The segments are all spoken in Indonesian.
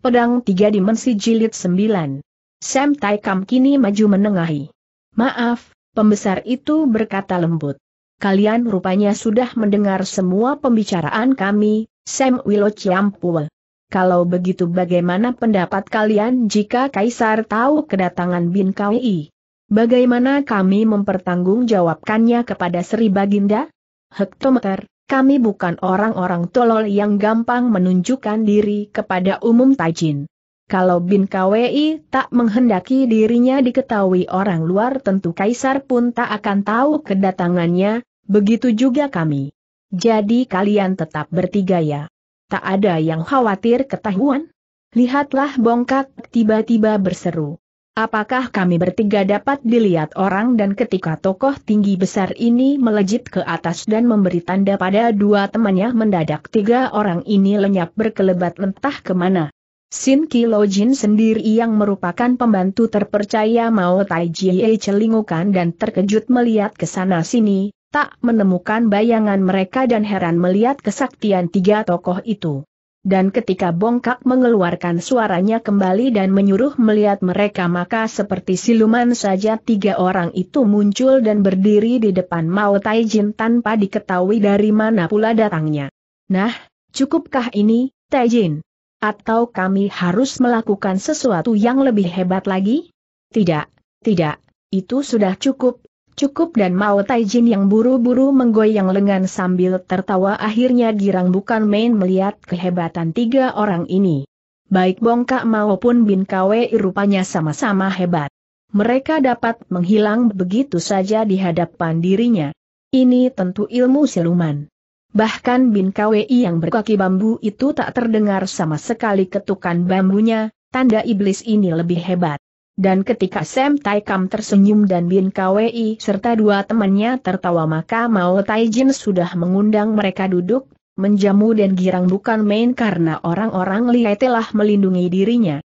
Pedang Tiga Dimensi Jilid 9. Sam Tai Kam kini maju menengahi. Maaf, pembesar itu berkata lembut. Kalian rupanya sudah mendengar semua pembicaraan kami, Sam Wilo Kalau begitu bagaimana pendapat kalian jika Kaisar tahu kedatangan Bin Kaui? Bagaimana kami mempertanggungjawabkannya kepada Sri Baginda? Hektometer, kami bukan orang-orang tolol yang gampang menunjukkan diri kepada umum Tajin. Kalau Bin KWI tak menghendaki dirinya diketahui orang luar tentu Kaisar pun tak akan tahu kedatangannya, begitu juga kami. Jadi kalian tetap bertiga ya. Tak ada yang khawatir ketahuan? Lihatlah bongkak tiba-tiba berseru. Apakah kami bertiga dapat dilihat orang dan ketika tokoh tinggi besar ini melejit ke atas dan memberi tanda pada dua temannya mendadak tiga orang ini lenyap berkelebat entah kemana. Sin Kilojin sendiri yang merupakan pembantu terpercaya Mao Tai Jie celingukan dan terkejut melihat ke sana sini, tak menemukan bayangan mereka dan heran melihat kesaktian tiga tokoh itu. Dan ketika bongkak mengeluarkan suaranya kembali dan menyuruh melihat mereka maka seperti siluman saja tiga orang itu muncul dan berdiri di depan Mao Taijin tanpa diketahui dari mana pula datangnya. Nah, cukupkah ini, Taijin? Atau kami harus melakukan sesuatu yang lebih hebat lagi? Tidak, tidak, itu sudah cukup, Cukup dan mau Taijin yang buru-buru menggoyang lengan sambil tertawa akhirnya girang bukan main melihat kehebatan tiga orang ini. Baik Bongkak maupun Bin Kwe rupanya sama-sama hebat. Mereka dapat menghilang begitu saja di hadapan dirinya. Ini tentu ilmu siluman. Bahkan Bin Kwi yang berkaki bambu itu tak terdengar sama sekali ketukan bambunya, tanda iblis ini lebih hebat. Dan ketika Sam Tai Kam tersenyum dan Bin Kwi serta dua temannya tertawa maka Mao Tai Jin sudah mengundang mereka duduk, menjamu dan girang bukan main karena orang-orang liai telah melindungi dirinya.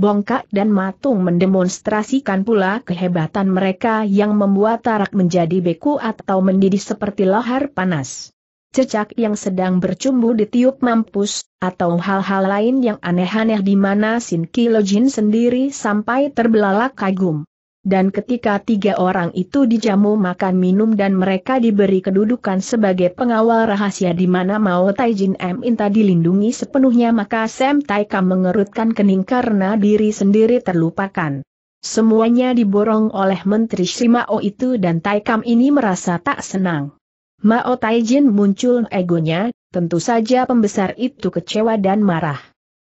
Bongkak dan Matung mendemonstrasikan pula kehebatan mereka yang membuat tarak menjadi beku atau mendidih seperti lahar panas cecak yang sedang bercumbu ditiup mampus, atau hal-hal lain yang aneh-aneh di mana Sin Kilojin sendiri sampai terbelalak kagum. Dan ketika tiga orang itu dijamu makan minum dan mereka diberi kedudukan sebagai pengawal rahasia di mana Mao Taijin M. Inta dilindungi sepenuhnya maka Sam Taika mengerutkan kening karena diri sendiri terlupakan. Semuanya diborong oleh Menteri Shimao itu dan tai Taikam ini merasa tak senang. Mao Taijin muncul egonya, tentu saja pembesar itu kecewa dan marah.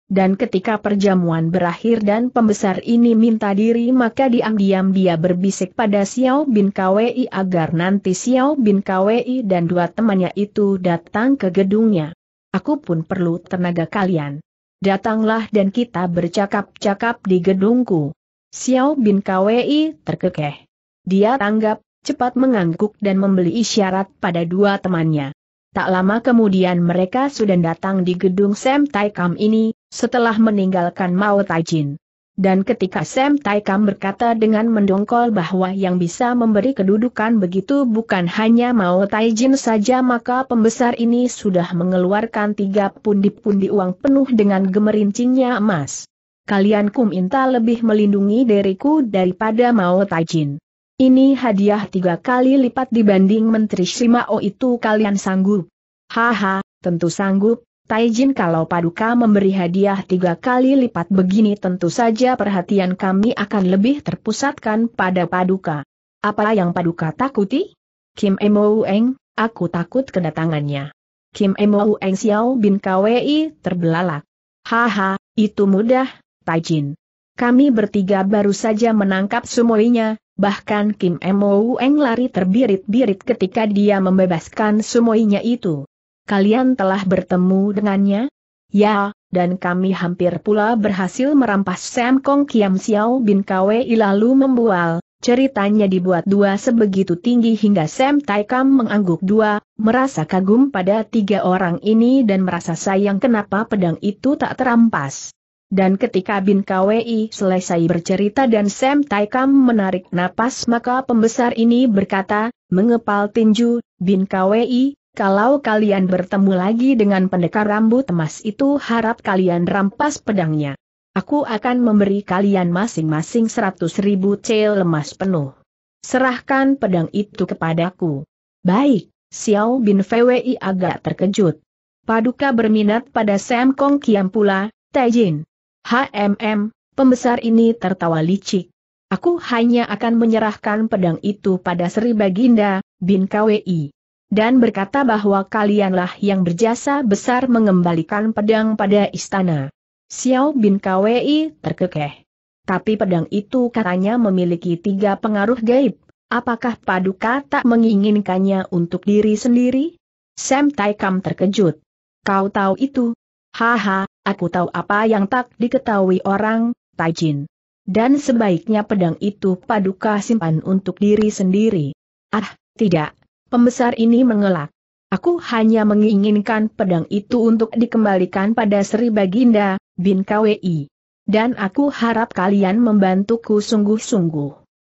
Dan ketika perjamuan berakhir dan pembesar ini minta diri maka diam-diam dia berbisik pada Xiao Bin Kwei agar nanti Xiao Bin Kwei dan dua temannya itu datang ke gedungnya. Aku pun perlu tenaga kalian. Datanglah dan kita bercakap-cakap di gedungku. Xiao Bin Kwei terkekeh. Dia tanggap, cepat mengangguk dan membeli isyarat pada dua temannya. Tak lama kemudian mereka sudah datang di gedung Sam Taikam ini, setelah meninggalkan Mao Taijin. Dan ketika Sam Taikam berkata dengan mendongkol bahwa yang bisa memberi kedudukan begitu bukan hanya Mao Taijin saja maka pembesar ini sudah mengeluarkan tiga pundi-pundi uang penuh dengan gemerincingnya emas. Kalian kuminta lebih melindungi diriku daripada Mao Taijin. Ini hadiah tiga kali lipat dibanding Menteri Shimao itu kalian sanggup. Haha, tentu sanggup, Taijin kalau Paduka memberi hadiah tiga kali lipat begini tentu saja perhatian kami akan lebih terpusatkan pada Paduka. Apa yang Paduka takuti? Kim Emoueng, aku takut kedatangannya. Kim Emoueng Xiao bin Kwei terbelalak. Haha, itu mudah, Taijin. Kami bertiga baru saja menangkap semuanya, bahkan Kim Emo Eng lari terbirit-birit ketika dia membebaskan semuanya itu. Kalian telah bertemu dengannya? Ya, dan kami hampir pula berhasil merampas Sam Kong Kiam Xiao bin Kwei lalu membual. Ceritanya dibuat dua sebegitu tinggi hingga Sam Taikam mengangguk dua, merasa kagum pada tiga orang ini dan merasa sayang kenapa pedang itu tak terampas. Dan ketika Bin KWI selesai bercerita dan Sam Taikam menarik napas maka pembesar ini berkata, mengepal tinju, Bin KWI, kalau kalian bertemu lagi dengan pendekar rambut emas itu harap kalian rampas pedangnya. Aku akan memberi kalian masing-masing seratus ribu cel emas penuh. Serahkan pedang itu kepadaku. Baik, Xiao Bin VWI agak terkejut. Paduka berminat pada Sam Kong Kiam pula, Taijin. HMM, pembesar ini tertawa licik. Aku hanya akan menyerahkan pedang itu pada Sri Baginda, bin KWI. Dan berkata bahwa kalianlah yang berjasa besar mengembalikan pedang pada istana. Xiao bin KWI terkekeh. Tapi pedang itu katanya memiliki tiga pengaruh gaib. Apakah Paduka tak menginginkannya untuk diri sendiri? Sam Tai terkejut. Kau tahu itu? Haha, Aku tahu apa yang tak diketahui orang, Tajin. Dan sebaiknya pedang itu paduka simpan untuk diri sendiri. Ah, tidak. Pembesar ini mengelak. Aku hanya menginginkan pedang itu untuk dikembalikan pada Sri Baginda, Bin KWI. Dan aku harap kalian membantuku sungguh-sungguh.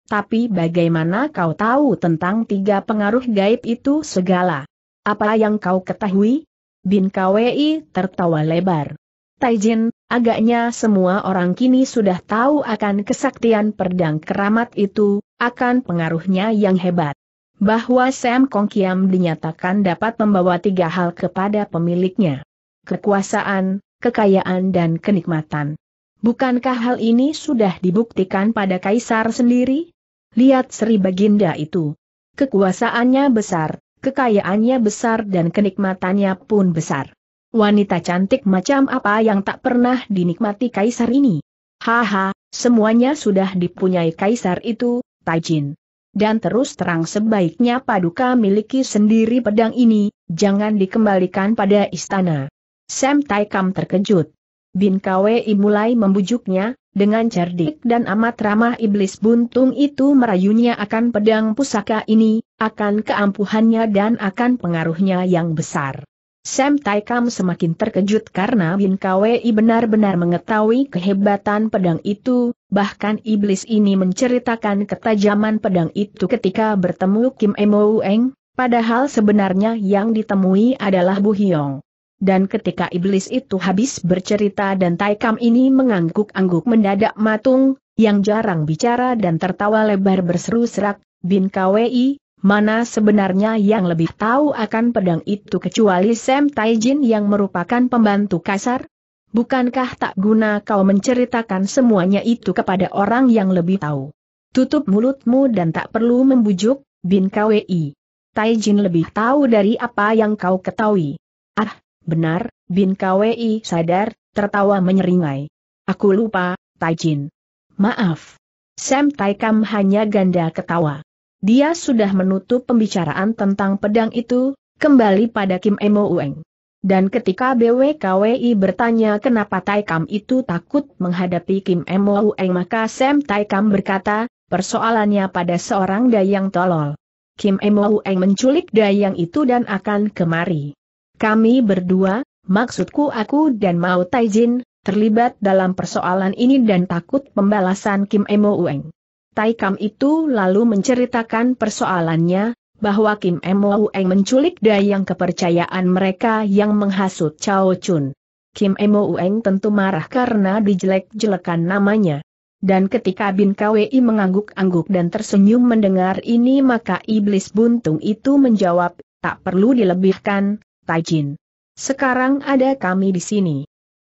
Tapi bagaimana kau tahu tentang tiga pengaruh gaib itu segala? Apa yang kau ketahui? Bin KWI tertawa lebar. Taijin, agaknya semua orang kini sudah tahu akan kesaktian pedang keramat itu, akan pengaruhnya yang hebat. Bahwa Sam Kong Kiam dinyatakan dapat membawa tiga hal kepada pemiliknya. Kekuasaan, kekayaan dan kenikmatan. Bukankah hal ini sudah dibuktikan pada Kaisar sendiri? Lihat Sri Baginda itu. Kekuasaannya besar, kekayaannya besar dan kenikmatannya pun besar. Wanita cantik macam apa yang tak pernah dinikmati kaisar ini? Haha, semuanya sudah dipunyai kaisar itu, Taijin. Dan terus terang sebaiknya Paduka miliki sendiri pedang ini, jangan dikembalikan pada istana. Sam Taikam terkejut. Bin Kwei mulai membujuknya, dengan cerdik dan amat ramah iblis buntung itu merayunya akan pedang pusaka ini, akan keampuhannya dan akan pengaruhnya yang besar. Sam Taikam semakin terkejut karena Bin Kwei benar-benar mengetahui kehebatan pedang itu, bahkan iblis ini menceritakan ketajaman pedang itu ketika bertemu Kim Emo Eng, padahal sebenarnya yang ditemui adalah Bu Hyong. Dan ketika iblis itu habis bercerita dan Taikam ini mengangguk-angguk mendadak matung, yang jarang bicara dan tertawa lebar berseru serak, Bin Kwei, Mana sebenarnya yang lebih tahu akan pedang itu kecuali Sam Taijin yang merupakan pembantu kasar? Bukankah tak guna kau menceritakan semuanya itu kepada orang yang lebih tahu? Tutup mulutmu dan tak perlu membujuk, Bin KWI. Taijin lebih tahu dari apa yang kau ketahui. Ah, benar, Bin KWI sadar, tertawa menyeringai. Aku lupa, Taijin. Maaf. Sam Taikam hanya ganda ketawa. Dia sudah menutup pembicaraan tentang pedang itu, kembali pada Kim Emo Ueng. Dan ketika BWKWI bertanya kenapa Taikam itu takut menghadapi Kim Emo Ueng maka Sam Taikam berkata, persoalannya pada seorang dayang tolol. Kim Emo Ueng menculik dayang itu dan akan kemari. Kami berdua, maksudku aku dan Mao Taijin, terlibat dalam persoalan ini dan takut pembalasan Kim Emo Ueng. Taikam itu lalu menceritakan persoalannya, bahwa Kim Emoueng menculik dayang kepercayaan mereka yang menghasut Chao Chun. Kim Emoueng tentu marah karena dijelek-jelekan namanya. Dan ketika Bin Kwei mengangguk-angguk dan tersenyum mendengar ini maka iblis buntung itu menjawab, tak perlu dilebihkan, Taijin. Sekarang ada kami di sini.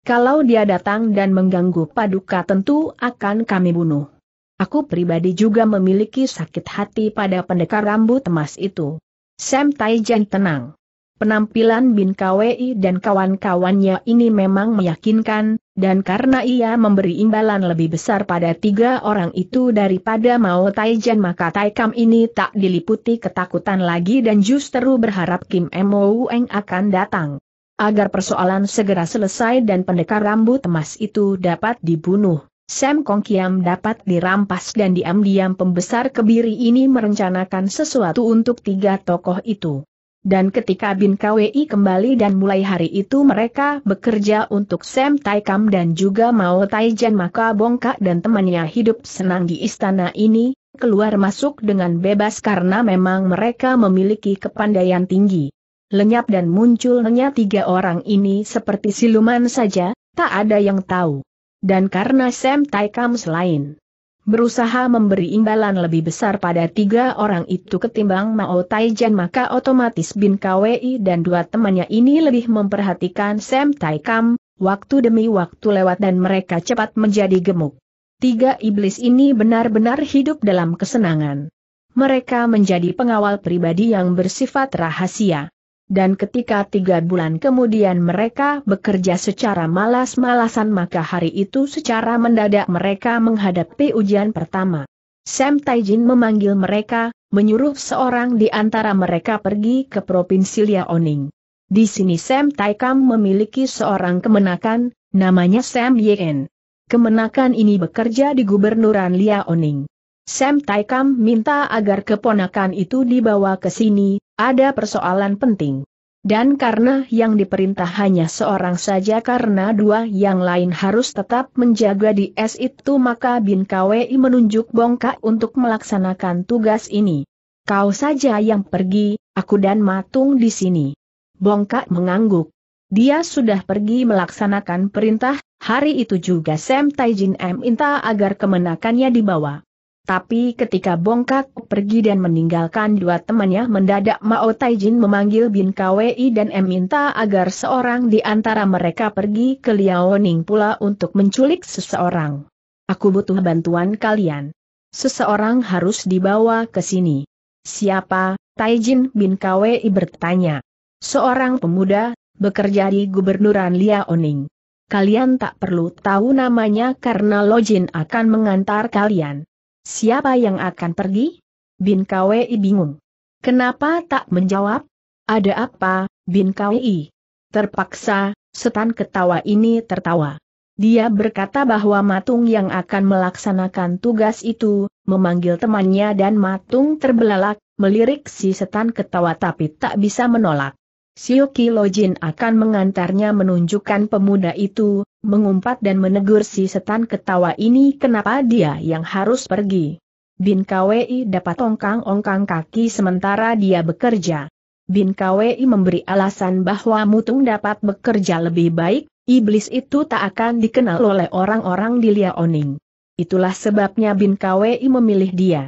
Kalau dia datang dan mengganggu paduka tentu akan kami bunuh. Aku pribadi juga memiliki sakit hati pada pendekar rambut emas itu. Sam Taijan tenang. Penampilan Bin Kwei dan kawan-kawannya ini memang meyakinkan, dan karena ia memberi imbalan lebih besar pada tiga orang itu daripada Mao Taijan maka Taikam ini tak diliputi ketakutan lagi dan justru berharap Kim Mo Eng akan datang. Agar persoalan segera selesai dan pendekar rambut emas itu dapat dibunuh. Sam Kong Kiam dapat dirampas dan diam-diam pembesar kebiri ini merencanakan sesuatu untuk tiga tokoh itu. Dan ketika Bin KWI kembali dan mulai hari itu mereka bekerja untuk Sam Tai Kam dan juga Mao Tai Jan maka Bongkak dan temannya hidup senang di istana ini, keluar masuk dengan bebas karena memang mereka memiliki kepandaian tinggi. Lenyap dan muncul lenyap tiga orang ini seperti siluman saja, tak ada yang tahu dan karena Sam Taikam selain berusaha memberi imbalan lebih besar pada tiga orang itu ketimbang Mao Taijan maka otomatis Bin Kwei dan dua temannya ini lebih memperhatikan Sam Taikam, waktu demi waktu lewat dan mereka cepat menjadi gemuk. Tiga iblis ini benar-benar hidup dalam kesenangan. Mereka menjadi pengawal pribadi yang bersifat rahasia. Dan ketika tiga bulan kemudian mereka bekerja secara malas-malasan maka hari itu secara mendadak mereka menghadapi ujian pertama. Sam Taijin memanggil mereka, menyuruh seorang di antara mereka pergi ke Provinsi Liaoning. Di sini Sam Taikam memiliki seorang kemenakan, namanya Sam Yen. Kemenakan ini bekerja di Gubernuran Liaoning. Sam Taikam minta agar keponakan itu dibawa ke sini, ada persoalan penting. Dan karena yang diperintah hanya seorang saja karena dua yang lain harus tetap menjaga di es itu maka Bin Kwei menunjuk Bongkak untuk melaksanakan tugas ini. Kau saja yang pergi, aku dan Matung di sini. Bongkak mengangguk. Dia sudah pergi melaksanakan perintah, hari itu juga Sam Taijin M minta agar kemenakannya dibawa. Tapi ketika Bongkak pergi dan meninggalkan dua temannya mendadak Mao Taijin memanggil Bin Kwei dan M minta agar seorang di antara mereka pergi ke Liaoning pula untuk menculik seseorang. Aku butuh bantuan kalian. Seseorang harus dibawa ke sini. Siapa? Taijin Bin Kwei bertanya. Seorang pemuda, bekerja di gubernuran Liaoning. Kalian tak perlu tahu namanya karena Lojin akan mengantar kalian. Siapa yang akan pergi? Bin Kwei bingung. Kenapa tak menjawab? Ada apa, Bin Kwei? Terpaksa, setan ketawa ini tertawa. Dia berkata bahwa Matung yang akan melaksanakan tugas itu, memanggil temannya dan Matung terbelalak, melirik si setan ketawa tapi tak bisa menolak. Sioki Lojin akan mengantarnya menunjukkan pemuda itu, mengumpat dan menegur si setan ketawa ini kenapa dia yang harus pergi. Bin Kwi dapat ongkang-ongkang kaki sementara dia bekerja. Bin Kwi memberi alasan bahwa Mutung dapat bekerja lebih baik, iblis itu tak akan dikenal oleh orang-orang di Liaoning. Itulah sebabnya Bin Kwi memilih dia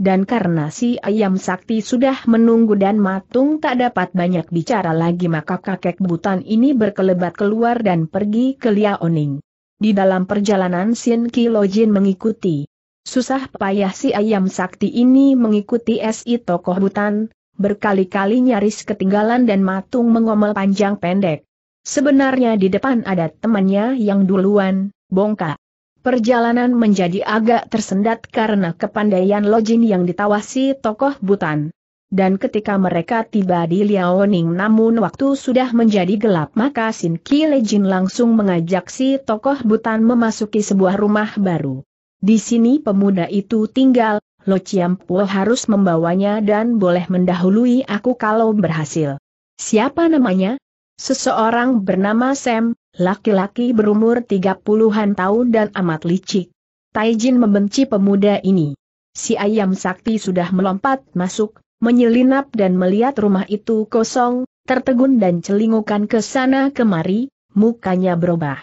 dan karena si ayam sakti sudah menunggu dan matung tak dapat banyak bicara lagi maka kakek butan ini berkelebat keluar dan pergi ke Liaoning. Di dalam perjalanan Sin Kilojin mengikuti. Susah payah si ayam sakti ini mengikuti SI tokoh butan, berkali-kali nyaris ketinggalan dan matung mengomel panjang pendek. Sebenarnya di depan ada temannya yang duluan, Bongka. Perjalanan menjadi agak tersendat karena kepandaian Lojin yang ditawasi tokoh Butan. Dan ketika mereka tiba di Liaoning namun waktu sudah menjadi gelap maka Sin Ki Lejin langsung mengajak si tokoh Butan memasuki sebuah rumah baru. Di sini pemuda itu tinggal, Lo Chiam Chiampuo harus membawanya dan boleh mendahului aku kalau berhasil. Siapa namanya? Seseorang bernama Sam, Laki-laki berumur 30-an tahun dan amat licik. Taijin membenci pemuda ini. Si ayam sakti sudah melompat masuk, menyelinap dan melihat rumah itu kosong, tertegun dan celingukan ke sana kemari, mukanya berubah.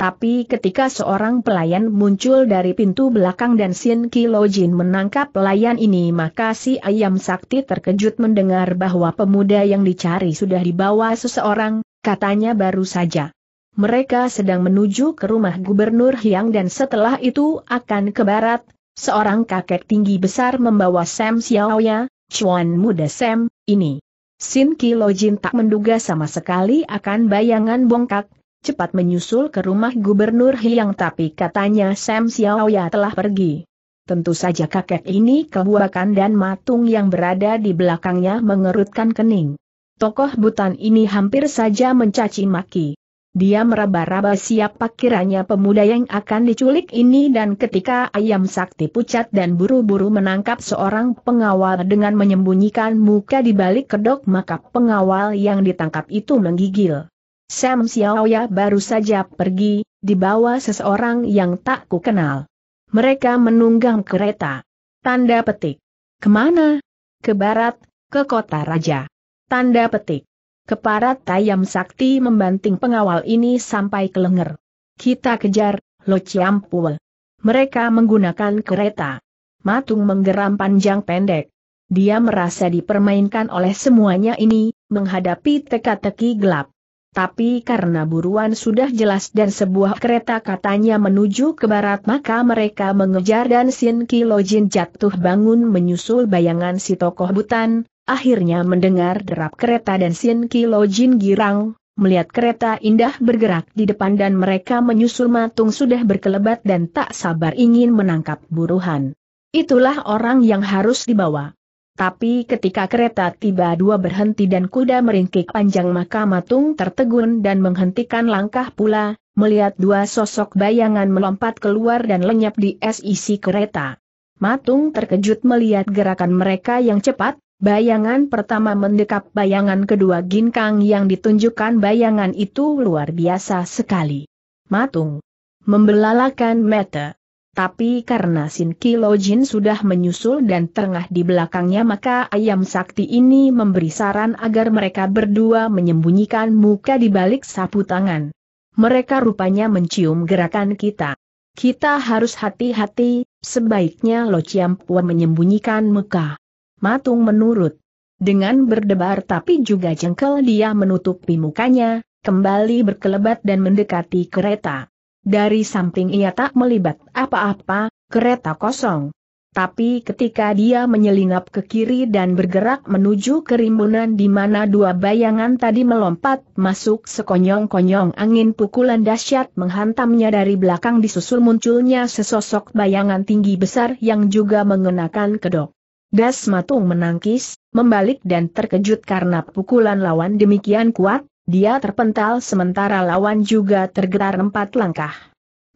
Tapi ketika seorang pelayan muncul dari pintu belakang dan Sin Jin menangkap pelayan ini maka si ayam sakti terkejut mendengar bahwa pemuda yang dicari sudah dibawa seseorang, katanya baru saja mereka sedang menuju ke rumah Gubernur Hyang dan setelah itu akan ke barat, seorang kakek tinggi besar membawa Sam Xiaoya, Chuan muda Sam, ini. Sin Kilo tak menduga sama sekali akan bayangan bongkak, cepat menyusul ke rumah Gubernur Hyang tapi katanya Sam Xiaoya telah pergi. Tentu saja kakek ini kebuakan dan matung yang berada di belakangnya mengerutkan kening. Tokoh butan ini hampir saja mencaci maki. Dia meraba-raba siapa kiranya pemuda yang akan diculik ini dan ketika ayam sakti pucat dan buru-buru menangkap seorang pengawal dengan menyembunyikan muka di balik kedok maka pengawal yang ditangkap itu menggigil. Sam Xiaoya baru saja pergi, dibawa seseorang yang tak kukenal. Mereka menunggang kereta. Tanda petik. Kemana? Ke barat, ke kota raja. Tanda petik. Keparat Tayam Sakti membanting pengawal ini sampai ke lenger. Kita kejar, Lo Ciampul. Mereka menggunakan kereta. Matung menggeram panjang pendek. Dia merasa dipermainkan oleh semuanya ini, menghadapi teka-teki gelap. Tapi karena buruan sudah jelas dan sebuah kereta katanya menuju ke barat maka mereka mengejar dan Sin Kilojin jatuh bangun menyusul bayangan si tokoh butan, akhirnya mendengar derap kereta dan Sin Kilo Jin girang, melihat kereta indah bergerak di depan dan mereka menyusul matung sudah berkelebat dan tak sabar ingin menangkap buruhan. Itulah orang yang harus dibawa. Tapi ketika kereta tiba dua berhenti dan kuda meringkik panjang maka matung tertegun dan menghentikan langkah pula, melihat dua sosok bayangan melompat keluar dan lenyap di sisi kereta. Matung terkejut melihat gerakan mereka yang cepat, Bayangan pertama mendekap bayangan kedua ginkang yang ditunjukkan bayangan itu luar biasa sekali. Matung. Membelalakan mata. Tapi karena Sin Kilojin sudah menyusul dan tengah di belakangnya maka ayam sakti ini memberi saran agar mereka berdua menyembunyikan muka di balik sapu tangan. Mereka rupanya mencium gerakan kita. Kita harus hati-hati, sebaiknya Lo Chiam Pua menyembunyikan muka matung menurut. Dengan berdebar tapi juga jengkel dia menutupi mukanya, kembali berkelebat dan mendekati kereta. Dari samping ia tak melibat apa-apa, kereta kosong. Tapi ketika dia menyelinap ke kiri dan bergerak menuju kerimbunan di mana dua bayangan tadi melompat masuk sekonyong-konyong angin pukulan dahsyat menghantamnya dari belakang disusul munculnya sesosok bayangan tinggi besar yang juga mengenakan kedok. Das Matung menangkis, membalik dan terkejut karena pukulan lawan demikian kuat, dia terpental sementara lawan juga tergetar empat langkah.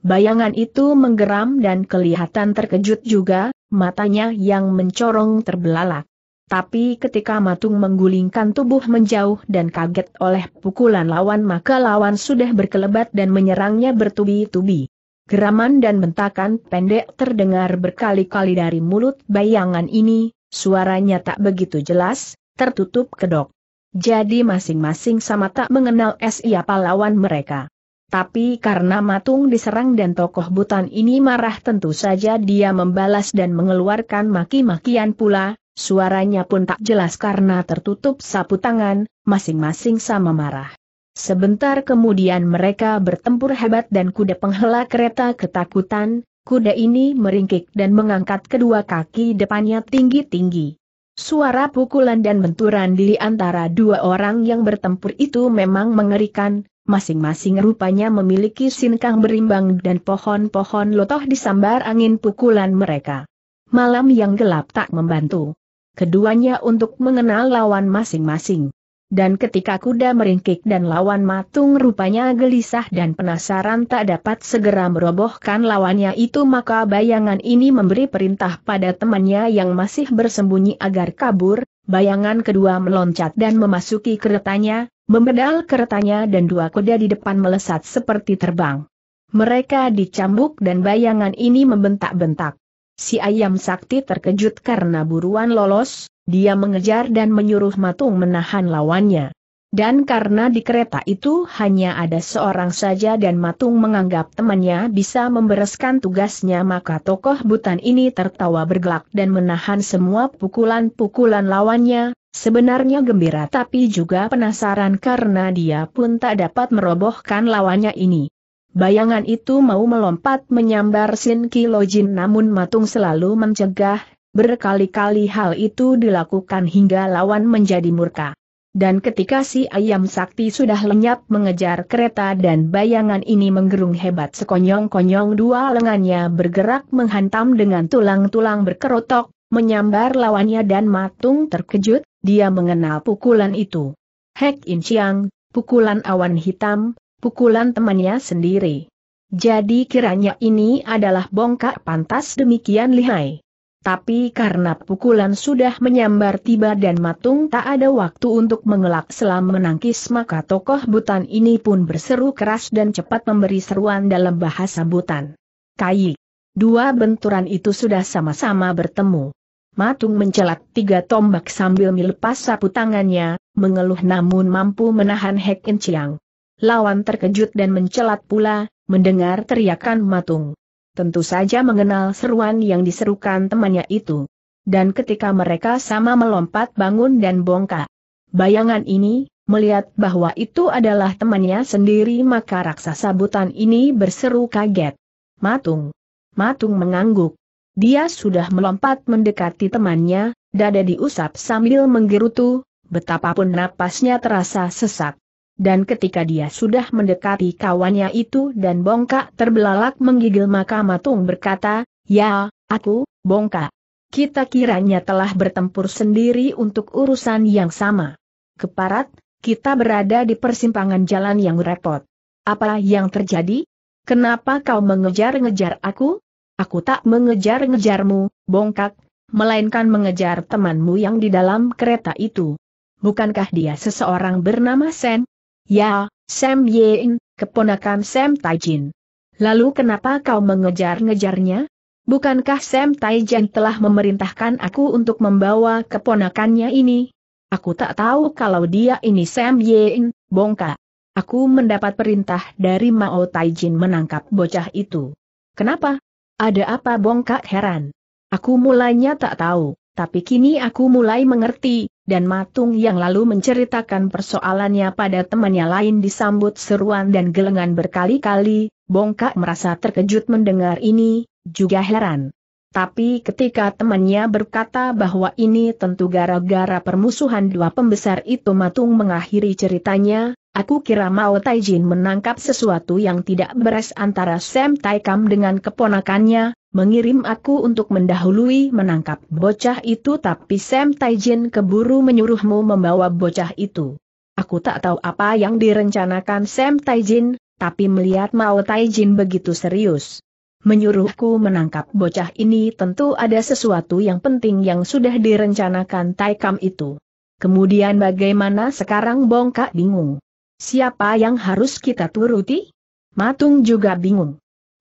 Bayangan itu menggeram dan kelihatan terkejut juga, matanya yang mencorong terbelalak. Tapi ketika Matung menggulingkan tubuh menjauh dan kaget oleh pukulan lawan maka lawan sudah berkelebat dan menyerangnya bertubi-tubi. Geraman dan bentakan pendek terdengar berkali-kali dari mulut bayangan ini, suaranya tak begitu jelas, tertutup kedok. Jadi masing-masing sama tak mengenal siapa lawan mereka. Tapi karena Matung diserang dan tokoh butan ini marah tentu saja dia membalas dan mengeluarkan maki-makian pula, suaranya pun tak jelas karena tertutup sapu tangan, masing-masing sama marah. Sebentar kemudian mereka bertempur hebat dan kuda penghela kereta ketakutan, kuda ini meringkik dan mengangkat kedua kaki depannya tinggi-tinggi. Suara pukulan dan benturan di antara dua orang yang bertempur itu memang mengerikan, masing-masing rupanya memiliki sinkang berimbang dan pohon-pohon lotoh disambar angin pukulan mereka. Malam yang gelap tak membantu. Keduanya untuk mengenal lawan masing-masing dan ketika kuda meringkik dan lawan matung rupanya gelisah dan penasaran tak dapat segera merobohkan lawannya itu maka bayangan ini memberi perintah pada temannya yang masih bersembunyi agar kabur, bayangan kedua meloncat dan memasuki keretanya, membedal keretanya dan dua kuda di depan melesat seperti terbang. Mereka dicambuk dan bayangan ini membentak-bentak. Si ayam sakti terkejut karena buruan lolos, dia mengejar dan menyuruh Matung menahan lawannya. Dan karena di kereta itu hanya ada seorang saja dan Matung menganggap temannya bisa membereskan tugasnya maka tokoh butan ini tertawa bergelak dan menahan semua pukulan-pukulan lawannya, sebenarnya gembira tapi juga penasaran karena dia pun tak dapat merobohkan lawannya ini. Bayangan itu mau melompat menyambar Sin Kilojin namun Matung selalu mencegah, Berkali-kali hal itu dilakukan hingga lawan menjadi murka. Dan ketika si ayam sakti sudah lenyap mengejar kereta dan bayangan ini menggerung hebat sekonyong-konyong dua lengannya bergerak menghantam dengan tulang-tulang berkerotok, menyambar lawannya dan matung terkejut, dia mengenal pukulan itu. Hek In Chiang, pukulan awan hitam, pukulan temannya sendiri. Jadi kiranya ini adalah bongkak pantas demikian lihai. Tapi karena pukulan sudah menyambar tiba dan matung tak ada waktu untuk mengelak selam menangkis maka tokoh Butan ini pun berseru keras dan cepat memberi seruan dalam bahasa Butan. Kai. Dua benturan itu sudah sama-sama bertemu. Matung mencelat tiga tombak sambil melepas sapu tangannya, mengeluh namun mampu menahan Hek Enciang. Lawan terkejut dan mencelat pula, mendengar teriakan Matung tentu saja mengenal seruan yang diserukan temannya itu. Dan ketika mereka sama melompat bangun dan bongkak. Bayangan ini, melihat bahwa itu adalah temannya sendiri maka raksasa butan ini berseru kaget. Matung. Matung mengangguk. Dia sudah melompat mendekati temannya, dada diusap sambil menggerutu, betapapun napasnya terasa sesak dan ketika dia sudah mendekati kawannya itu dan bongka terbelalak menggigil maka Matung berkata, Ya, aku, bongka, Kita kiranya telah bertempur sendiri untuk urusan yang sama. Keparat, kita berada di persimpangan jalan yang repot. Apa yang terjadi? Kenapa kau mengejar-ngejar aku? Aku tak mengejar-ngejarmu, bongkak, melainkan mengejar temanmu yang di dalam kereta itu. Bukankah dia seseorang bernama Sen? Ya, Sam Yin, keponakan Sam Taijin. Lalu kenapa kau mengejar-ngejarnya? Bukankah Sam Taijin telah memerintahkan aku untuk membawa keponakannya ini? Aku tak tahu kalau dia ini Sam Yin, bongka. Aku mendapat perintah dari Mao Taijin menangkap bocah itu. Kenapa? Ada apa bongkak heran? Aku mulanya tak tahu tapi kini aku mulai mengerti, dan Matung yang lalu menceritakan persoalannya pada temannya lain disambut seruan dan gelengan berkali-kali, Bongkak merasa terkejut mendengar ini, juga heran. Tapi ketika temannya berkata bahwa ini tentu gara-gara permusuhan dua pembesar itu Matung mengakhiri ceritanya, aku kira Mao Taijin menangkap sesuatu yang tidak beres antara Sam Taikam dengan keponakannya, mengirim aku untuk mendahului menangkap bocah itu tapi Sam Taijin keburu menyuruhmu membawa bocah itu. Aku tak tahu apa yang direncanakan Sam Taijin, tapi melihat Mao Taijin begitu serius. Menyuruhku menangkap bocah ini tentu ada sesuatu yang penting yang sudah direncanakan Taikam itu. Kemudian bagaimana sekarang bongkak bingung. Siapa yang harus kita turuti? Matung juga bingung.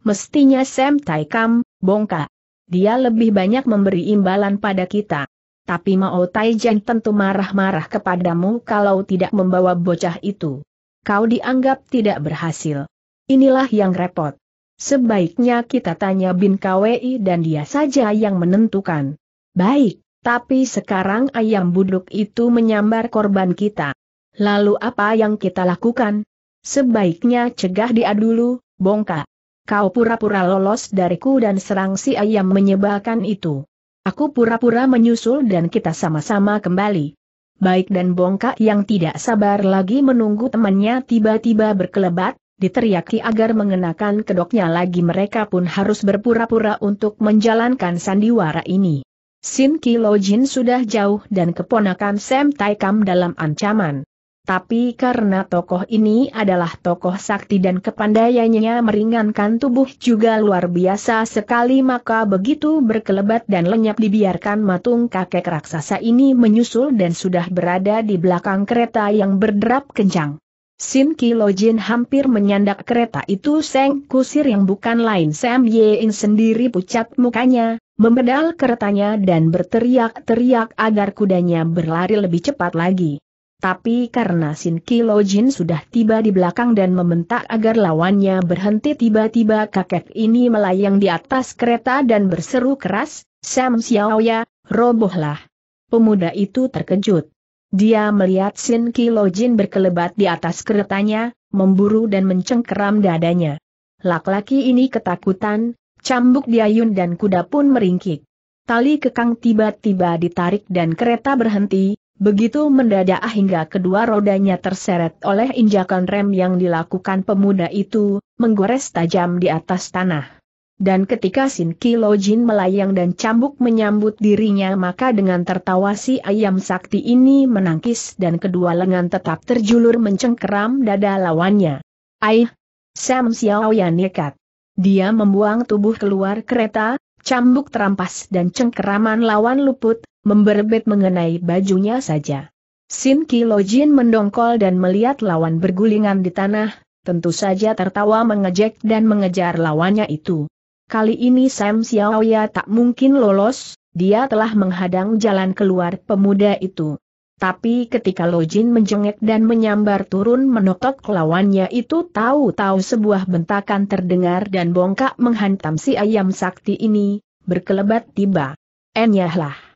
Mestinya Sam Taikam, bongka. Dia lebih banyak memberi imbalan pada kita. Tapi Mao Taijan tentu marah-marah kepadamu kalau tidak membawa bocah itu. Kau dianggap tidak berhasil. Inilah yang repot. Sebaiknya kita tanya Bin KWI dan dia saja yang menentukan. Baik, tapi sekarang ayam buduk itu menyambar korban kita. Lalu apa yang kita lakukan? Sebaiknya cegah dia dulu, bongka. Kau pura-pura lolos dariku dan serang si ayam menyebalkan itu. Aku pura-pura menyusul dan kita sama-sama kembali. Baik dan bongkak yang tidak sabar lagi menunggu temannya tiba-tiba berkelebat, diteriaki agar mengenakan kedoknya lagi mereka pun harus berpura-pura untuk menjalankan sandiwara ini. Sin Jin sudah jauh dan keponakan Sam Tai Kam dalam ancaman. Tapi karena tokoh ini adalah tokoh sakti dan kepandaiannya meringankan tubuh juga luar biasa sekali maka begitu berkelebat dan lenyap dibiarkan matung kakek raksasa ini menyusul dan sudah berada di belakang kereta yang berderap kencang. Sin Kilojin hampir menyandak kereta itu Seng Kusir yang bukan lain Sam Yein sendiri pucat mukanya, memedal keretanya dan berteriak-teriak agar kudanya berlari lebih cepat lagi. Tapi karena Sin Kilo Jin sudah tiba di belakang dan membentak agar lawannya berhenti tiba-tiba kakek ini melayang di atas kereta dan berseru keras, Sam Xiaoya, robohlah. Pemuda itu terkejut. Dia melihat Sin Kilo Jin berkelebat di atas keretanya, memburu dan mencengkeram dadanya. Laki-laki ini ketakutan, cambuk diayun dan kuda pun meringkik. Tali kekang tiba-tiba ditarik dan kereta berhenti, Begitu mendadak hingga kedua rodanya terseret oleh injakan rem yang dilakukan pemuda itu, menggores tajam di atas tanah. Dan ketika Sin Kilo Jin melayang dan cambuk menyambut dirinya maka dengan tertawa si ayam sakti ini menangkis dan kedua lengan tetap terjulur mencengkeram dada lawannya. Aih! Sam Xiao yang nekat. Dia membuang tubuh keluar kereta, cambuk terampas dan cengkeraman lawan luput, memberbet mengenai bajunya saja. Sin Kilojin mendongkol dan melihat lawan bergulingan di tanah, tentu saja tertawa mengejek dan mengejar lawannya itu. Kali ini Sam Xiaoya tak mungkin lolos, dia telah menghadang jalan keluar pemuda itu. Tapi ketika Lojin menjengek dan menyambar turun menotok lawannya itu tahu-tahu sebuah bentakan terdengar dan bongkak menghantam si ayam sakti ini, berkelebat tiba. Enyahlah.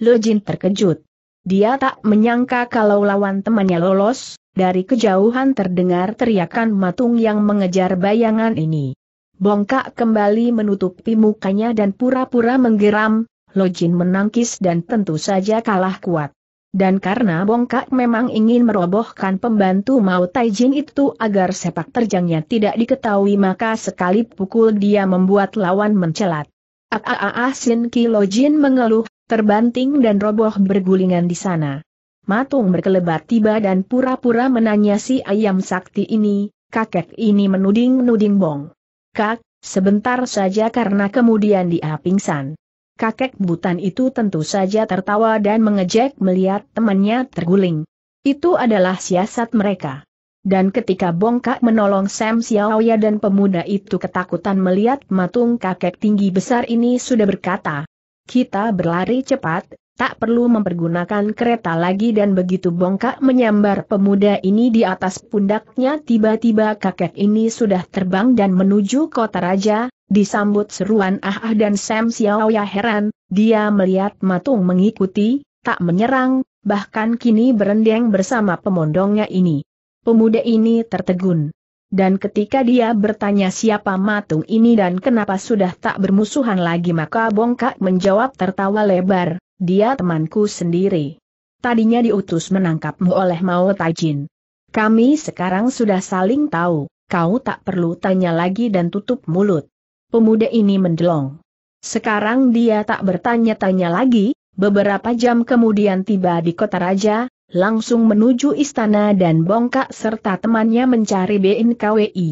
Lojin terkejut. Dia tak menyangka kalau lawan temannya lolos, dari kejauhan terdengar teriakan matung yang mengejar bayangan ini. Bongkak kembali menutupi mukanya dan pura-pura menggeram, Lojin menangkis dan tentu saja kalah kuat. Dan karena Bongkak memang ingin merobohkan pembantu Mao Taijin itu agar sepak terjangnya tidak diketahui maka sekali pukul dia membuat lawan mencelat. Aaah, Sin Kilojin mengeluh, terbanting dan roboh bergulingan di sana. Matung berkelebat tiba dan pura-pura menanya si ayam sakti ini, kakek ini menuding-nuding bong. Kak, sebentar saja karena kemudian dia pingsan. Kakek butan itu tentu saja tertawa dan mengejek melihat temannya terguling. Itu adalah siasat mereka. Dan ketika Bongkak menolong Sam Xiaoya dan pemuda itu ketakutan melihat matung kakek tinggi besar ini sudah berkata, kita berlari cepat, tak perlu mempergunakan kereta lagi dan begitu bongkak menyambar pemuda ini di atas pundaknya tiba-tiba kakek ini sudah terbang dan menuju kota raja, disambut seruan Ah Ah dan Sam Xiao ya heran, dia melihat matung mengikuti, tak menyerang, bahkan kini berendeng bersama pemondongnya ini. Pemuda ini tertegun. Dan ketika dia bertanya siapa matung ini dan kenapa sudah tak bermusuhan lagi maka bongkak menjawab tertawa lebar, dia temanku sendiri. Tadinya diutus menangkapmu oleh Mao Tajin. Kami sekarang sudah saling tahu, kau tak perlu tanya lagi dan tutup mulut. Pemuda ini mendelong. Sekarang dia tak bertanya-tanya lagi, beberapa jam kemudian tiba di kota raja, langsung menuju istana dan bongkak serta temannya mencari BNKWI.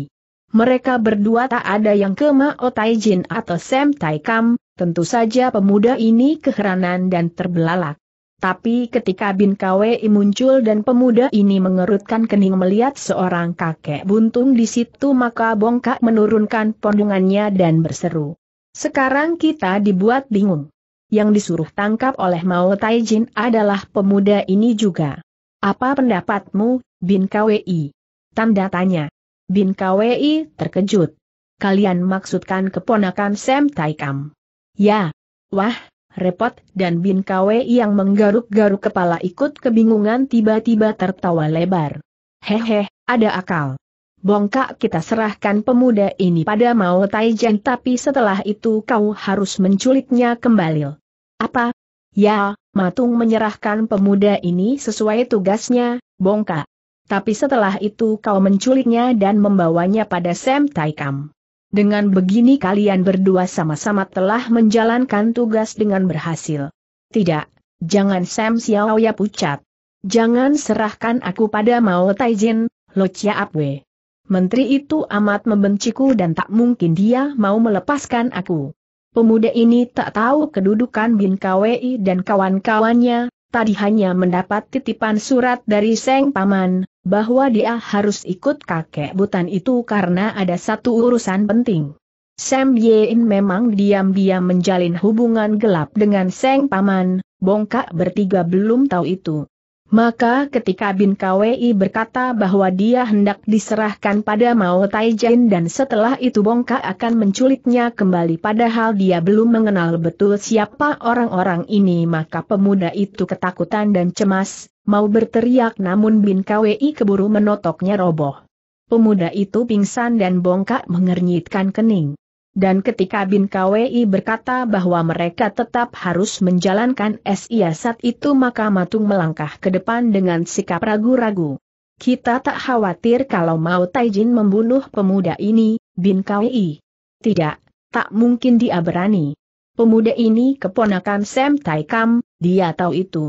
Mereka berdua tak ada yang ke Mao Taijin atau Sam Tai Kam, tentu saja pemuda ini keheranan dan terbelalak. Tapi ketika Bin KWI muncul dan pemuda ini mengerutkan kening melihat seorang kakek buntung di situ maka bongkak menurunkan pondungannya dan berseru. Sekarang kita dibuat bingung yang disuruh tangkap oleh Mao Taijin adalah pemuda ini juga. Apa pendapatmu, Bin KWI? Tanda tanya. Bin KWI terkejut. Kalian maksudkan keponakan Sam Taikam? Ya. Wah, repot, dan Bin KWI yang menggaruk-garuk kepala ikut kebingungan tiba-tiba tertawa lebar. Hehe, ada akal bongkak kita serahkan pemuda ini pada Mao Taijan tapi setelah itu kau harus menculiknya kembali. Apa? Ya, Matung menyerahkan pemuda ini sesuai tugasnya, bongkak. Tapi setelah itu kau menculiknya dan membawanya pada Sam Taikam. Dengan begini kalian berdua sama-sama telah menjalankan tugas dengan berhasil. Tidak, jangan Sam Xiaoya pucat. Jangan serahkan aku pada Mao Taijin, Lo Chia Apwe. Menteri itu amat membenciku dan tak mungkin dia mau melepaskan aku. Pemuda ini tak tahu kedudukan Bin Kwei dan kawan-kawannya, tadi hanya mendapat titipan surat dari Seng Paman, bahwa dia harus ikut kakek butan itu karena ada satu urusan penting. Sam Yein memang diam-diam menjalin hubungan gelap dengan Seng Paman, Bongkak bertiga belum tahu itu. Maka ketika Bin Kwi berkata bahwa dia hendak diserahkan pada Mao Taijin dan setelah itu Bongka akan menculiknya kembali padahal dia belum mengenal betul siapa orang-orang ini maka pemuda itu ketakutan dan cemas, mau berteriak namun Bin Kwi keburu menotoknya roboh. Pemuda itu pingsan dan Bongka mengernyitkan kening dan ketika Bin KWI berkata bahwa mereka tetap harus menjalankan siasat itu maka Matung melangkah ke depan dengan sikap ragu-ragu. Kita tak khawatir kalau mau Taijin membunuh pemuda ini, Bin KWI. Tidak, tak mungkin dia berani. Pemuda ini keponakan Sam Taikam, dia tahu itu.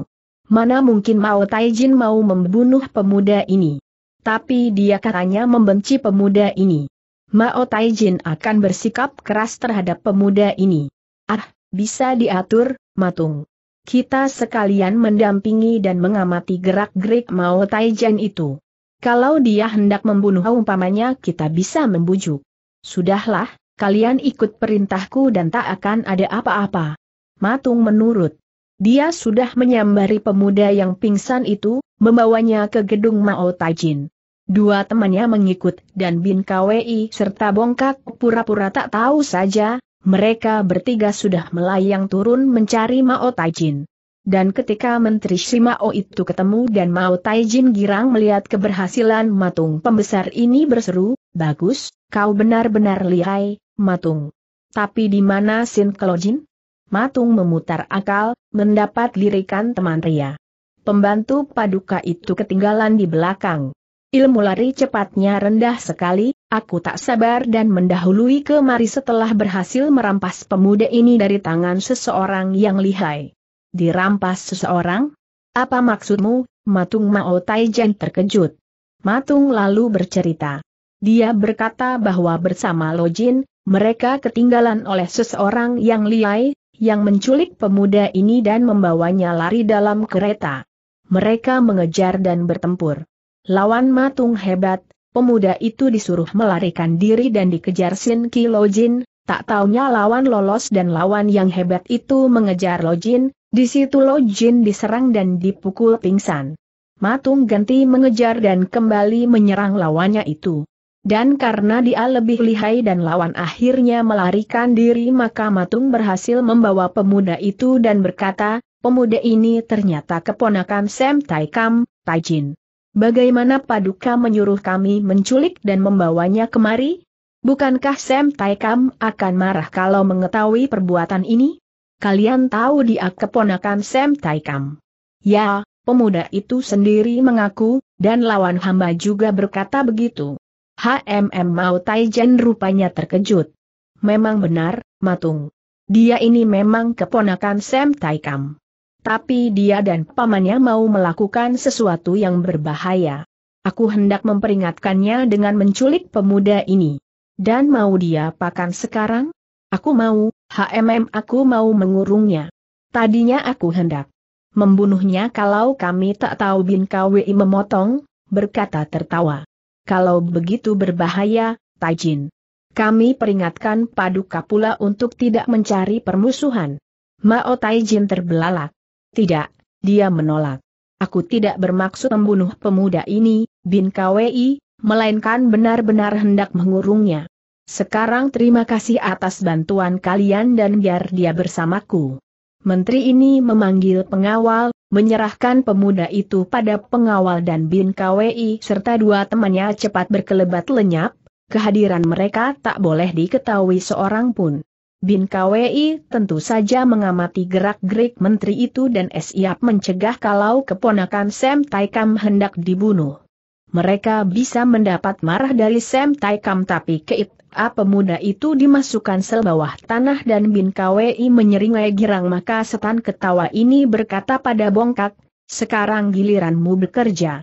Mana mungkin mau Taijin mau membunuh pemuda ini. Tapi dia katanya membenci pemuda ini. Mao Taijin akan bersikap keras terhadap pemuda ini. Ah, bisa diatur, matung. Kita sekalian mendampingi dan mengamati gerak-gerik Mao Taijin itu. Kalau dia hendak membunuh umpamanya kita bisa membujuk. Sudahlah, kalian ikut perintahku dan tak akan ada apa-apa. Matung menurut. Dia sudah menyambari pemuda yang pingsan itu, membawanya ke gedung Mao Taijin. Dua temannya mengikut, dan Bin Kwi serta Bongkak pura-pura tak tahu saja, mereka bertiga sudah melayang turun mencari Mao Taijin. Dan ketika Menteri Shimao itu ketemu dan Mao Taijin girang melihat keberhasilan matung pembesar ini berseru, Bagus, kau benar-benar lihai, matung. Tapi di mana Sin Kelojin? Matung memutar akal, mendapat lirikan teman Ria. Pembantu paduka itu ketinggalan di belakang. Ilmu lari cepatnya rendah sekali, aku tak sabar dan mendahului kemari setelah berhasil merampas pemuda ini dari tangan seseorang yang lihai. Dirampas seseorang? Apa maksudmu? Matung Mao Taijen terkejut. Matung lalu bercerita. Dia berkata bahwa bersama Lojin, mereka ketinggalan oleh seseorang yang lihai, yang menculik pemuda ini dan membawanya lari dalam kereta. Mereka mengejar dan bertempur lawan matung hebat, pemuda itu disuruh melarikan diri dan dikejar Sin Kilojin, tak taunya lawan lolos dan lawan yang hebat itu mengejar Lojin, di situ Lojin diserang dan dipukul pingsan. Matung ganti mengejar dan kembali menyerang lawannya itu. Dan karena dia lebih lihai dan lawan akhirnya melarikan diri maka Matung berhasil membawa pemuda itu dan berkata, pemuda ini ternyata keponakan Sam Tai Kam, Tajin bagaimana Paduka menyuruh kami menculik dan membawanya kemari? Bukankah Sam Taikam akan marah kalau mengetahui perbuatan ini? Kalian tahu dia keponakan Sam Taikam. Ya, pemuda itu sendiri mengaku, dan lawan hamba juga berkata begitu. HMM Mao Taijen rupanya terkejut. Memang benar, Matung. Dia ini memang keponakan Sam Taikam. Tapi dia dan pamannya mau melakukan sesuatu yang berbahaya. Aku hendak memperingatkannya dengan menculik pemuda ini. Dan mau dia pakan sekarang? Aku mau, HMM aku mau mengurungnya. Tadinya aku hendak membunuhnya kalau kami tak tahu bin KWI memotong, berkata tertawa. Kalau begitu berbahaya, Tajin. Kami peringatkan Paduka pula untuk tidak mencari permusuhan. Mao Taijin terbelalak. Tidak, dia menolak. Aku tidak bermaksud membunuh pemuda ini, Bin KWI, melainkan benar-benar hendak mengurungnya. Sekarang terima kasih atas bantuan kalian dan biar dia bersamaku. Menteri ini memanggil pengawal, menyerahkan pemuda itu pada pengawal dan bin KWI serta dua temannya cepat berkelebat lenyap, kehadiran mereka tak boleh diketahui seorang pun. Bin KWI tentu saja mengamati gerak-gerik menteri itu dan siap mencegah kalau keponakan Sam Taikam hendak dibunuh. Mereka bisa mendapat marah dari Sam Taikam tapi keip A pemuda itu dimasukkan sel bawah tanah dan Bin KWI menyeringai girang maka setan ketawa ini berkata pada bongkak, sekarang giliranmu bekerja.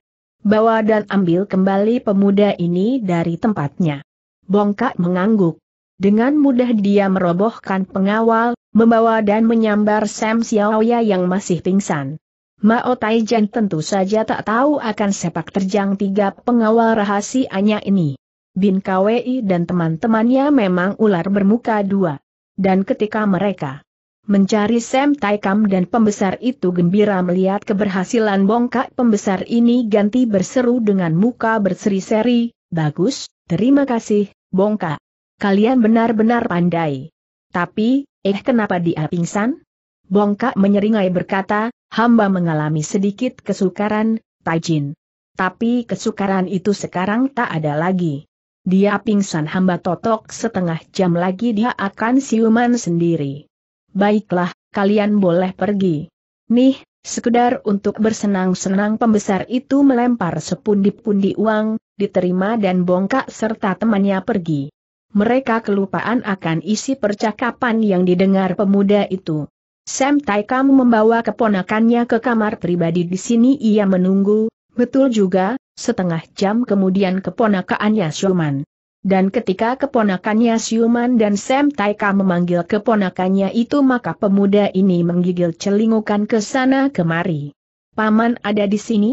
Bawa dan ambil kembali pemuda ini dari tempatnya. Bongkak mengangguk. Dengan mudah dia merobohkan pengawal, membawa dan menyambar Sam Xiaoya yang masih pingsan. Mao Taijan tentu saja tak tahu akan sepak terjang tiga pengawal rahasianya ini. Bin Kwei dan teman-temannya memang ular bermuka dua. Dan ketika mereka mencari Sam Taikam dan pembesar itu gembira melihat keberhasilan bongkak pembesar ini ganti berseru dengan muka berseri-seri, bagus, terima kasih, bongkak. Kalian benar-benar pandai. Tapi, eh kenapa dia pingsan? Bongkak menyeringai berkata, hamba mengalami sedikit kesukaran, Tajin. Tapi kesukaran itu sekarang tak ada lagi. Dia pingsan hamba totok setengah jam lagi dia akan siuman sendiri. Baiklah, kalian boleh pergi. Nih, sekedar untuk bersenang-senang pembesar itu melempar sepundi-pundi uang, diterima dan bongkak serta temannya pergi mereka kelupaan akan isi percakapan yang didengar pemuda itu. Sam Taikam membawa keponakannya ke kamar pribadi di sini ia menunggu, betul juga, setengah jam kemudian keponakannya Syuman. Dan ketika keponakannya Syuman dan Sam Taika memanggil keponakannya itu maka pemuda ini menggigil celingukan ke sana kemari. Paman ada di sini?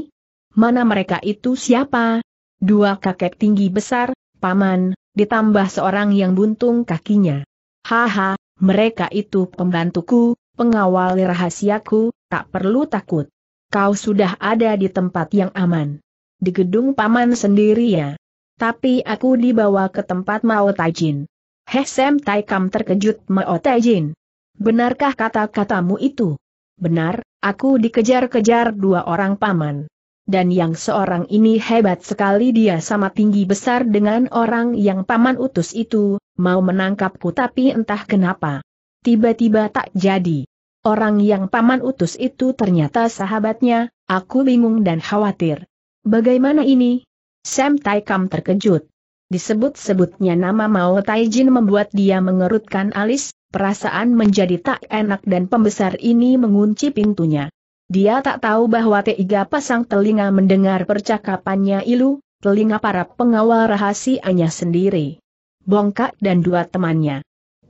Mana mereka itu siapa? Dua kakek tinggi besar, paman, ditambah seorang yang buntung kakinya. Haha, mereka itu pembantuku, pengawal rahasiaku, tak perlu takut. Kau sudah ada di tempat yang aman. Di gedung paman sendiri ya. Tapi aku dibawa ke tempat Mao Taijin. Heh Sam Taikam terkejut Mao Taijin. Benarkah kata-katamu itu? Benar, aku dikejar-kejar dua orang paman dan yang seorang ini hebat sekali dia sama tinggi besar dengan orang yang paman utus itu, mau menangkapku tapi entah kenapa. Tiba-tiba tak jadi. Orang yang paman utus itu ternyata sahabatnya, aku bingung dan khawatir. Bagaimana ini? Sam Taikam terkejut. Disebut-sebutnya nama Mao Taijin membuat dia mengerutkan alis, perasaan menjadi tak enak dan pembesar ini mengunci pintunya. Dia tak tahu bahwa tiga pasang telinga mendengar percakapannya Ilu, telinga para pengawal rahasianya sendiri. Bongkak dan dua temannya.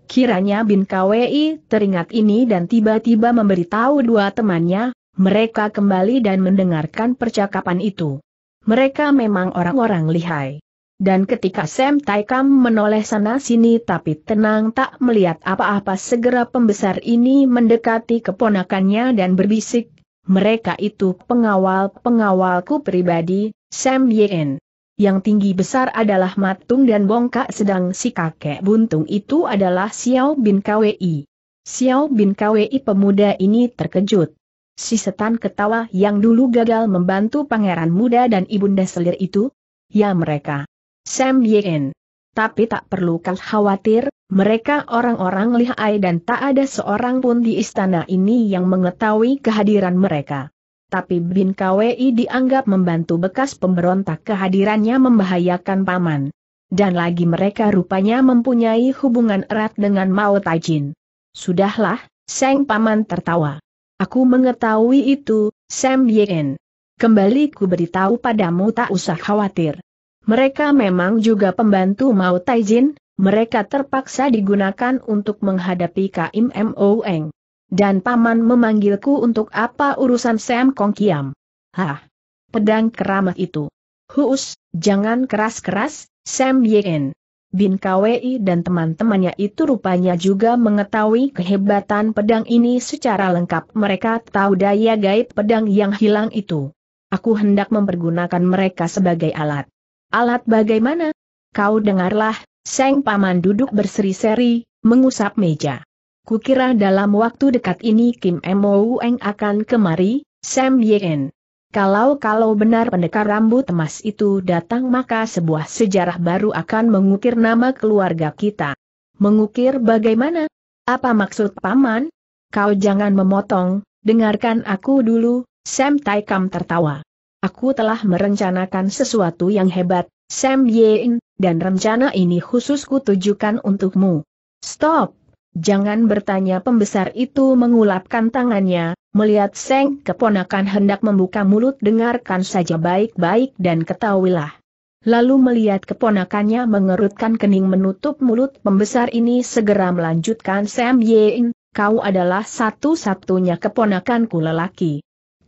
Kiranya Bin KWI teringat ini dan tiba-tiba memberitahu dua temannya, mereka kembali dan mendengarkan percakapan itu. Mereka memang orang-orang lihai. Dan ketika Sam Taikam menoleh sana-sini tapi tenang tak melihat apa-apa segera pembesar ini mendekati keponakannya dan berbisik, mereka itu pengawal-pengawalku pribadi, Sam Yen. Yang tinggi besar adalah Matung dan Bongkak sedang si kakek buntung itu adalah Xiao Bin Kwei. Xiao Bin Kwei pemuda ini terkejut. Si setan ketawa yang dulu gagal membantu pangeran muda dan ibunda selir itu? Ya mereka. Sam Yen tapi tak perlu kau khawatir, mereka orang-orang lihai dan tak ada seorang pun di istana ini yang mengetahui kehadiran mereka. Tapi Bin KWI dianggap membantu bekas pemberontak kehadirannya membahayakan paman. Dan lagi mereka rupanya mempunyai hubungan erat dengan Mao Taijin. Sudahlah, Seng Paman tertawa. Aku mengetahui itu, Sam Yen. Kembali ku beritahu padamu tak usah khawatir. Mereka memang juga pembantu Mao Taijin, mereka terpaksa digunakan untuk menghadapi Kim Mo Eng. Dan paman memanggilku untuk apa urusan Sam Kong Kiam? Hah! Pedang keramat itu. Huus, jangan keras-keras, Sam Yen. Bin kwei dan teman-temannya itu rupanya juga mengetahui kehebatan pedang ini secara lengkap. Mereka tahu daya gaib pedang yang hilang itu. Aku hendak mempergunakan mereka sebagai alat. Alat bagaimana? Kau dengarlah, Seng Paman duduk berseri-seri, mengusap meja. Kukira dalam waktu dekat ini Kim Mo Eng akan kemari, Sam Yen. Kalau-kalau benar pendekar rambut emas itu datang maka sebuah sejarah baru akan mengukir nama keluarga kita. Mengukir bagaimana? Apa maksud paman? Kau jangan memotong, dengarkan aku dulu, Sam Taikam tertawa. Aku telah merencanakan sesuatu yang hebat, Sam Yein, dan rencana ini khusus kutujukan untukmu. Stop! Jangan bertanya pembesar itu mengulapkan tangannya, melihat Seng keponakan hendak membuka mulut dengarkan saja baik-baik dan ketahuilah. Lalu melihat keponakannya mengerutkan kening menutup mulut pembesar ini segera melanjutkan Sam Yein, kau adalah satu-satunya keponakanku lelaki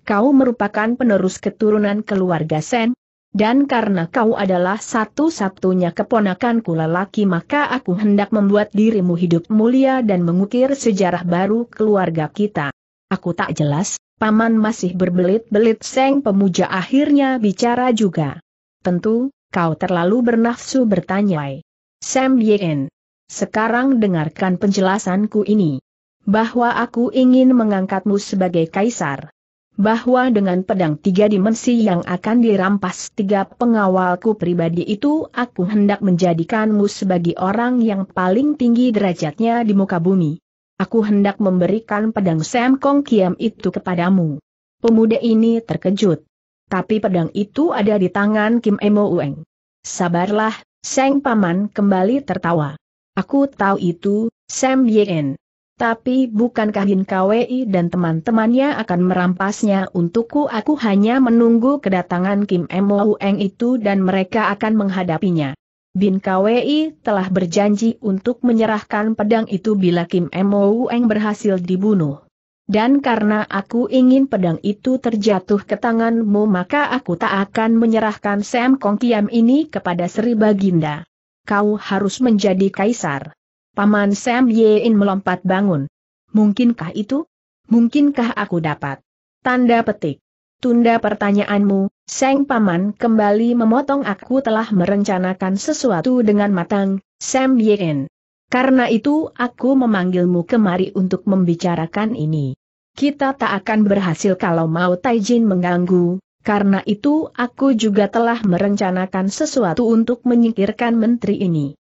kau merupakan penerus keturunan keluarga Sen, dan karena kau adalah satu-satunya keponakanku lelaki maka aku hendak membuat dirimu hidup mulia dan mengukir sejarah baru keluarga kita. Aku tak jelas, paman masih berbelit-belit seng pemuja akhirnya bicara juga. Tentu, kau terlalu bernafsu bertanya. Sam Yen, sekarang dengarkan penjelasanku ini. Bahwa aku ingin mengangkatmu sebagai kaisar bahwa dengan pedang tiga dimensi yang akan dirampas tiga pengawalku pribadi itu aku hendak menjadikanmu sebagai orang yang paling tinggi derajatnya di muka bumi. Aku hendak memberikan pedang Sam Kong Kiam itu kepadamu. Pemuda ini terkejut. Tapi pedang itu ada di tangan Kim Emo Ueng. Sabarlah, Seng Paman kembali tertawa. Aku tahu itu, Sam Yen. Tapi bukankah Hin Kwei dan teman-temannya akan merampasnya untukku? Aku hanya menunggu kedatangan Kim Mo Eng itu dan mereka akan menghadapinya. Bin Kwei telah berjanji untuk menyerahkan pedang itu bila Kim Mo Eng berhasil dibunuh. Dan karena aku ingin pedang itu terjatuh ke tanganmu maka aku tak akan menyerahkan Sam Kong Kiam ini kepada Sri Baginda. Kau harus menjadi kaisar. Paman Sam Yein melompat bangun. Mungkinkah itu? Mungkinkah aku dapat? Tanda petik. Tunda pertanyaanmu, Seng Paman kembali memotong aku telah merencanakan sesuatu dengan matang, Sam Yein. Karena itu aku memanggilmu kemari untuk membicarakan ini. Kita tak akan berhasil kalau mau Taijin mengganggu, karena itu aku juga telah merencanakan sesuatu untuk menyingkirkan menteri ini.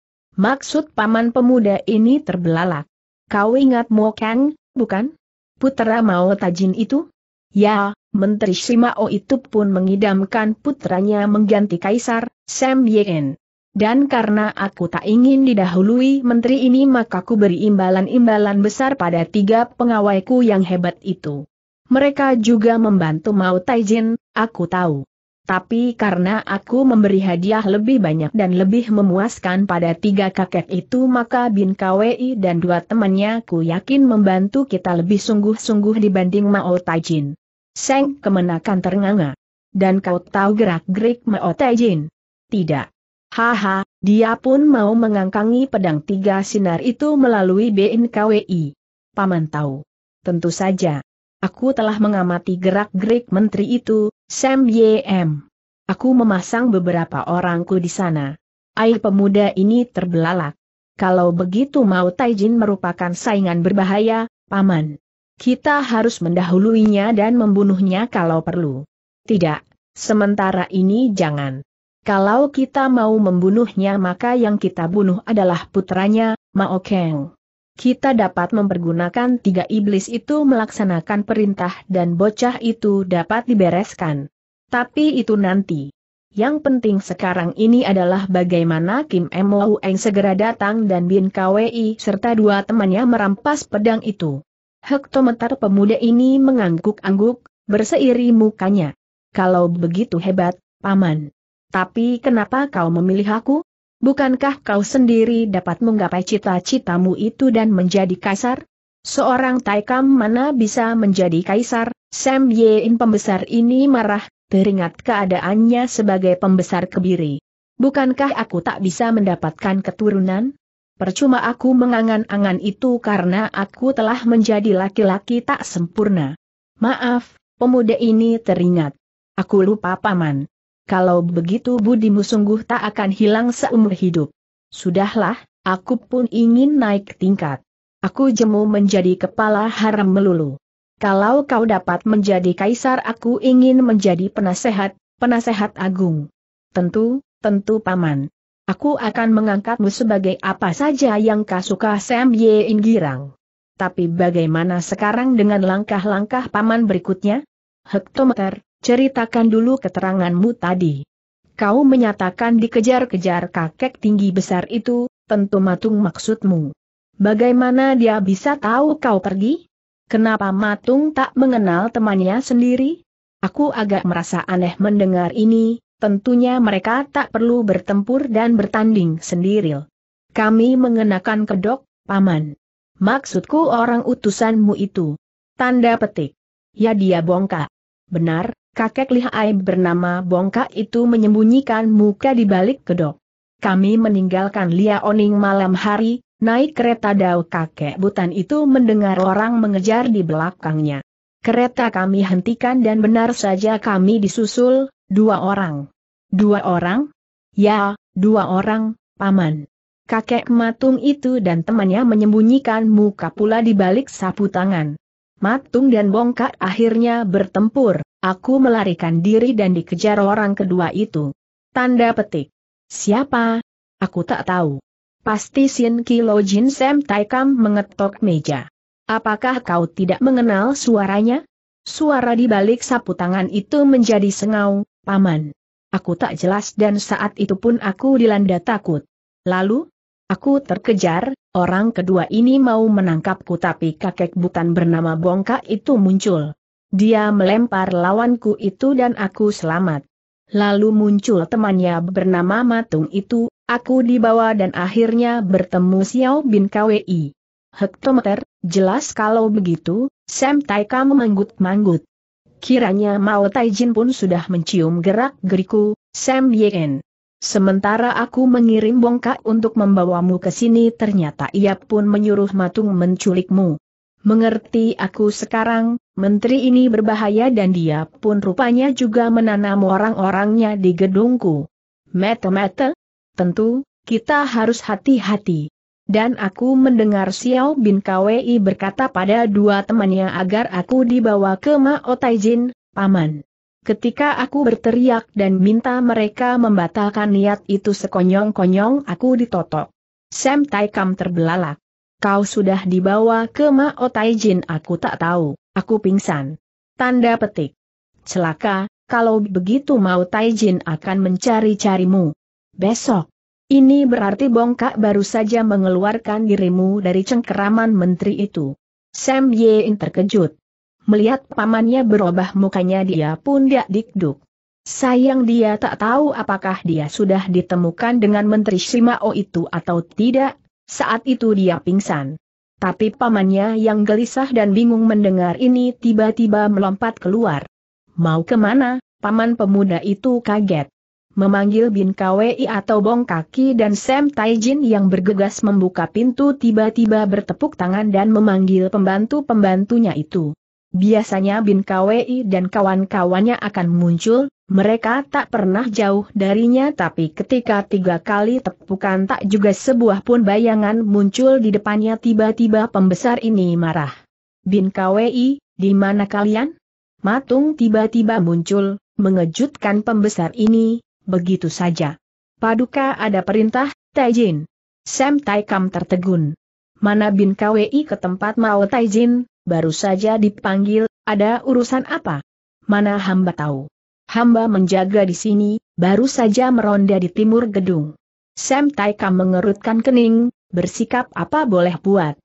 Maksud paman pemuda ini terbelalak. Kau ingat Mo Kang, bukan? Putera Mao Tajin itu? Ya, Menteri Shimao itu pun mengidamkan putranya mengganti kaisar, Sam Yeen. Dan karena aku tak ingin didahului menteri ini maka ku beri imbalan-imbalan besar pada tiga pengawaiku yang hebat itu. Mereka juga membantu Mao Taijin, aku tahu. Tapi karena aku memberi hadiah lebih banyak dan lebih memuaskan pada tiga kakek itu maka Bin Kwei dan dua temannya ku yakin membantu kita lebih sungguh-sungguh dibanding Mao Taijin. Seng kemenakan ternganga. Dan kau tahu gerak-gerik Mao Taijin? Tidak. Haha, dia pun mau mengangkangi pedang tiga sinar itu melalui bin Kwei. Paman tahu. Tentu saja. Aku telah mengamati gerak-gerik menteri itu, Sam Yem. Aku memasang beberapa orangku di sana. Air pemuda ini terbelalak. Kalau begitu mau Taijin merupakan saingan berbahaya, Paman. Kita harus mendahuluinya dan membunuhnya kalau perlu. Tidak, sementara ini jangan. Kalau kita mau membunuhnya maka yang kita bunuh adalah putranya, Mao Kang kita dapat mempergunakan tiga iblis itu melaksanakan perintah dan bocah itu dapat dibereskan. Tapi itu nanti. Yang penting sekarang ini adalah bagaimana Kim Mo Eng segera datang dan Bin Kwi serta dua temannya merampas pedang itu. Hektometer pemuda ini mengangguk-angguk, berseiri mukanya. Kalau begitu hebat, Paman. Tapi kenapa kau memilih aku? Bukankah kau sendiri dapat menggapai cita-citamu itu dan menjadi kaisar? Seorang Taikam mana bisa menjadi kaisar? Sam Yein pembesar ini marah, teringat keadaannya sebagai pembesar kebiri. Bukankah aku tak bisa mendapatkan keturunan? Percuma aku mengangan-angan itu karena aku telah menjadi laki-laki tak sempurna. Maaf, pemuda ini teringat. Aku lupa paman kalau begitu budimu sungguh tak akan hilang seumur hidup. Sudahlah, aku pun ingin naik tingkat. Aku jemu menjadi kepala haram melulu. Kalau kau dapat menjadi kaisar aku ingin menjadi penasehat, penasehat agung. Tentu, tentu paman. Aku akan mengangkatmu sebagai apa saja yang kau suka Sam Ye Girang. Tapi bagaimana sekarang dengan langkah-langkah paman berikutnya? Hektometer, ceritakan dulu keteranganmu tadi. Kau menyatakan dikejar-kejar kakek tinggi besar itu, tentu matung maksudmu. Bagaimana dia bisa tahu kau pergi? Kenapa matung tak mengenal temannya sendiri? Aku agak merasa aneh mendengar ini, tentunya mereka tak perlu bertempur dan bertanding sendiri. Kami mengenakan kedok, paman. Maksudku orang utusanmu itu. Tanda petik. Ya dia bongkak. Benar, kakek lihai bernama Bongka itu menyembunyikan muka di balik kedok. Kami meninggalkan Liaoning malam hari, naik kereta dao kakek butan itu mendengar orang mengejar di belakangnya. Kereta kami hentikan dan benar saja kami disusul, dua orang. Dua orang? Ya, dua orang, paman. Kakek matung itu dan temannya menyembunyikan muka pula di balik sapu tangan. Matung dan Bongka akhirnya bertempur. Aku melarikan diri dan dikejar orang kedua itu. Tanda petik. Siapa? Aku tak tahu. Pasti Sin Kilo Jin Sam Taikam mengetok meja. Apakah kau tidak mengenal suaranya? Suara di balik sapu tangan itu menjadi sengau, paman. Aku tak jelas dan saat itu pun aku dilanda takut. Lalu, aku terkejar, orang kedua ini mau menangkapku tapi kakek butan bernama Bongka itu muncul. Dia melempar lawanku itu dan aku selamat. Lalu muncul temannya bernama Matung itu, aku dibawa dan akhirnya bertemu Xiao Bin KWI. Hektometer, jelas kalau begitu, Sam Taika memanggut-manggut. Kiranya Mao Taijin pun sudah mencium gerak-geriku, Sam Yen. Sementara aku mengirim bongkak untuk membawamu ke sini ternyata ia pun menyuruh Matung menculikmu. Mengerti aku sekarang, menteri ini berbahaya dan dia pun rupanya juga menanam orang-orangnya di gedungku. Mete-mete? Tentu, kita harus hati-hati. Dan aku mendengar Xiao Bin Kwei berkata pada dua temannya agar aku dibawa ke Mao Taijin, Paman. Ketika aku berteriak dan minta mereka membatalkan niat itu sekonyong-konyong aku ditotok. Sam Tai terbelalak. Kau sudah dibawa ke Mao aku tak tahu, aku pingsan. Tanda petik. Celaka, kalau begitu Mao akan mencari-carimu. Besok. Ini berarti bongkak baru saja mengeluarkan dirimu dari cengkeraman menteri itu. Sam Yein terkejut. Melihat pamannya berubah mukanya dia pun tidak dikduk. Sayang dia tak tahu apakah dia sudah ditemukan dengan Menteri Shimao itu atau tidak, saat itu dia pingsan. Tapi pamannya yang gelisah dan bingung mendengar ini tiba-tiba melompat keluar. Mau kemana, paman pemuda itu kaget. Memanggil Bin Kwei atau Bong Kaki dan Sam Taijin yang bergegas membuka pintu tiba-tiba bertepuk tangan dan memanggil pembantu-pembantunya itu. Biasanya Bin Kwi dan kawan-kawannya akan muncul, mereka tak pernah jauh darinya tapi ketika tiga kali tepukan tak juga sebuah pun bayangan muncul di depannya tiba-tiba pembesar ini marah. Bin Kwi, di mana kalian? Matung tiba-tiba muncul, mengejutkan pembesar ini, begitu saja. Paduka ada perintah, Taijin. Sam Taikam tertegun. Mana Bin Kwi ke tempat mau Taijin, baru saja dipanggil, ada urusan apa? Mana hamba tahu? Hamba menjaga di sini, baru saja meronda di timur gedung. Sam Taika mengerutkan kening, bersikap apa boleh buat.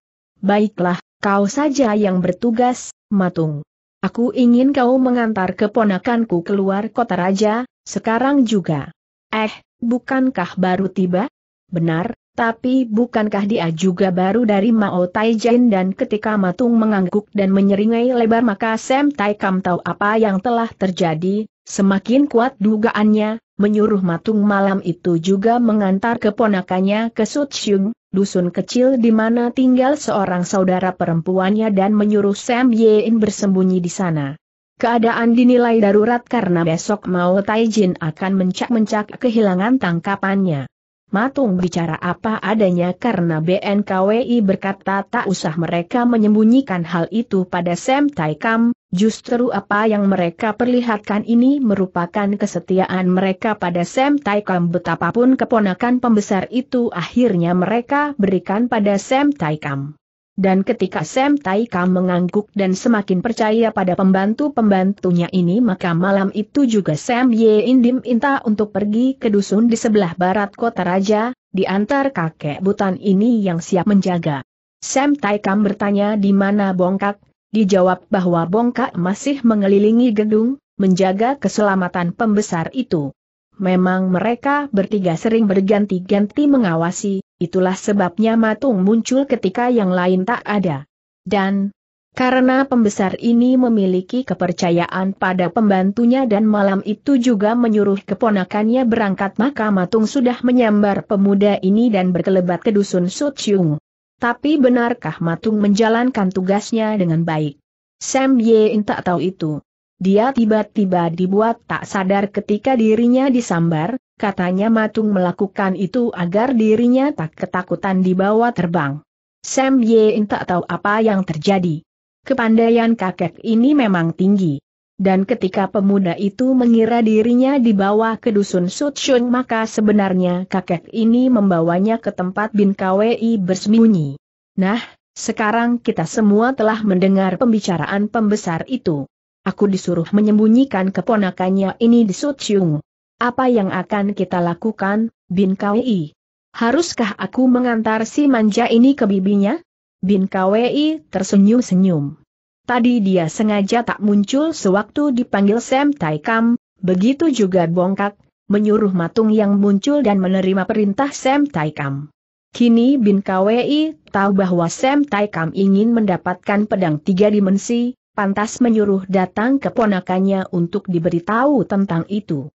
Baiklah, kau saja yang bertugas, Matung. Aku ingin kau mengantar keponakanku keluar kota raja, sekarang juga. Eh, bukankah baru tiba? Benar, tapi bukankah dia juga baru dari Mao Taijin dan ketika Matung mengangguk dan menyeringai lebar maka Sam Tai Kam tahu apa yang telah terjadi, semakin kuat dugaannya, menyuruh Matung malam itu juga mengantar keponakannya ke Sutsyung, dusun kecil di mana tinggal seorang saudara perempuannya dan menyuruh Sam Yein bersembunyi di sana. Keadaan dinilai darurat karena besok Mao Taijin akan mencak-mencak kehilangan tangkapannya. Matung bicara apa adanya karena BNKWI berkata tak usah mereka menyembunyikan hal itu pada Sam Taikam, justru apa yang mereka perlihatkan ini merupakan kesetiaan mereka pada Sam Taikam betapapun keponakan pembesar itu akhirnya mereka berikan pada Sam Taikam. Dan ketika Sam Taika mengangguk dan semakin percaya pada pembantu-pembantunya ini maka malam itu juga Sam Ye Indim minta untuk pergi ke dusun di sebelah barat kota raja, diantar kakek butan ini yang siap menjaga. Sam Taikam bertanya di mana bongkak, dijawab bahwa bongkak masih mengelilingi gedung, menjaga keselamatan pembesar itu. Memang mereka bertiga sering berganti-ganti mengawasi, Itulah sebabnya matung muncul ketika yang lain tak ada. Dan, karena pembesar ini memiliki kepercayaan pada pembantunya dan malam itu juga menyuruh keponakannya berangkat maka Matung sudah menyambar pemuda ini dan berkelebat ke dusun Sochiung. Tapi benarkah Matung menjalankan tugasnya dengan baik? Sam Yein tak tahu itu. Dia tiba-tiba dibuat tak sadar ketika dirinya disambar, katanya Matung melakukan itu agar dirinya tak ketakutan di bawah terbang. Sam Yein tak tahu apa yang terjadi. Kepandaian kakek ini memang tinggi. Dan ketika pemuda itu mengira dirinya dibawa ke dusun Sutshun maka sebenarnya kakek ini membawanya ke tempat Bin Kwi bersembunyi. Nah, sekarang kita semua telah mendengar pembicaraan pembesar itu. Aku disuruh menyembunyikan keponakannya ini di Sutshun. Apa yang akan kita lakukan, Bin Kwei? Haruskah aku mengantar si manja ini ke bibinya? Bin Kwei tersenyum-senyum. Tadi dia sengaja tak muncul sewaktu dipanggil Sam Taikam, begitu juga bongkak, menyuruh matung yang muncul dan menerima perintah Sam Taikam. Kini Bin Kwei tahu bahwa Sam Taikam ingin mendapatkan pedang tiga dimensi, pantas menyuruh datang keponakannya untuk diberitahu tentang itu.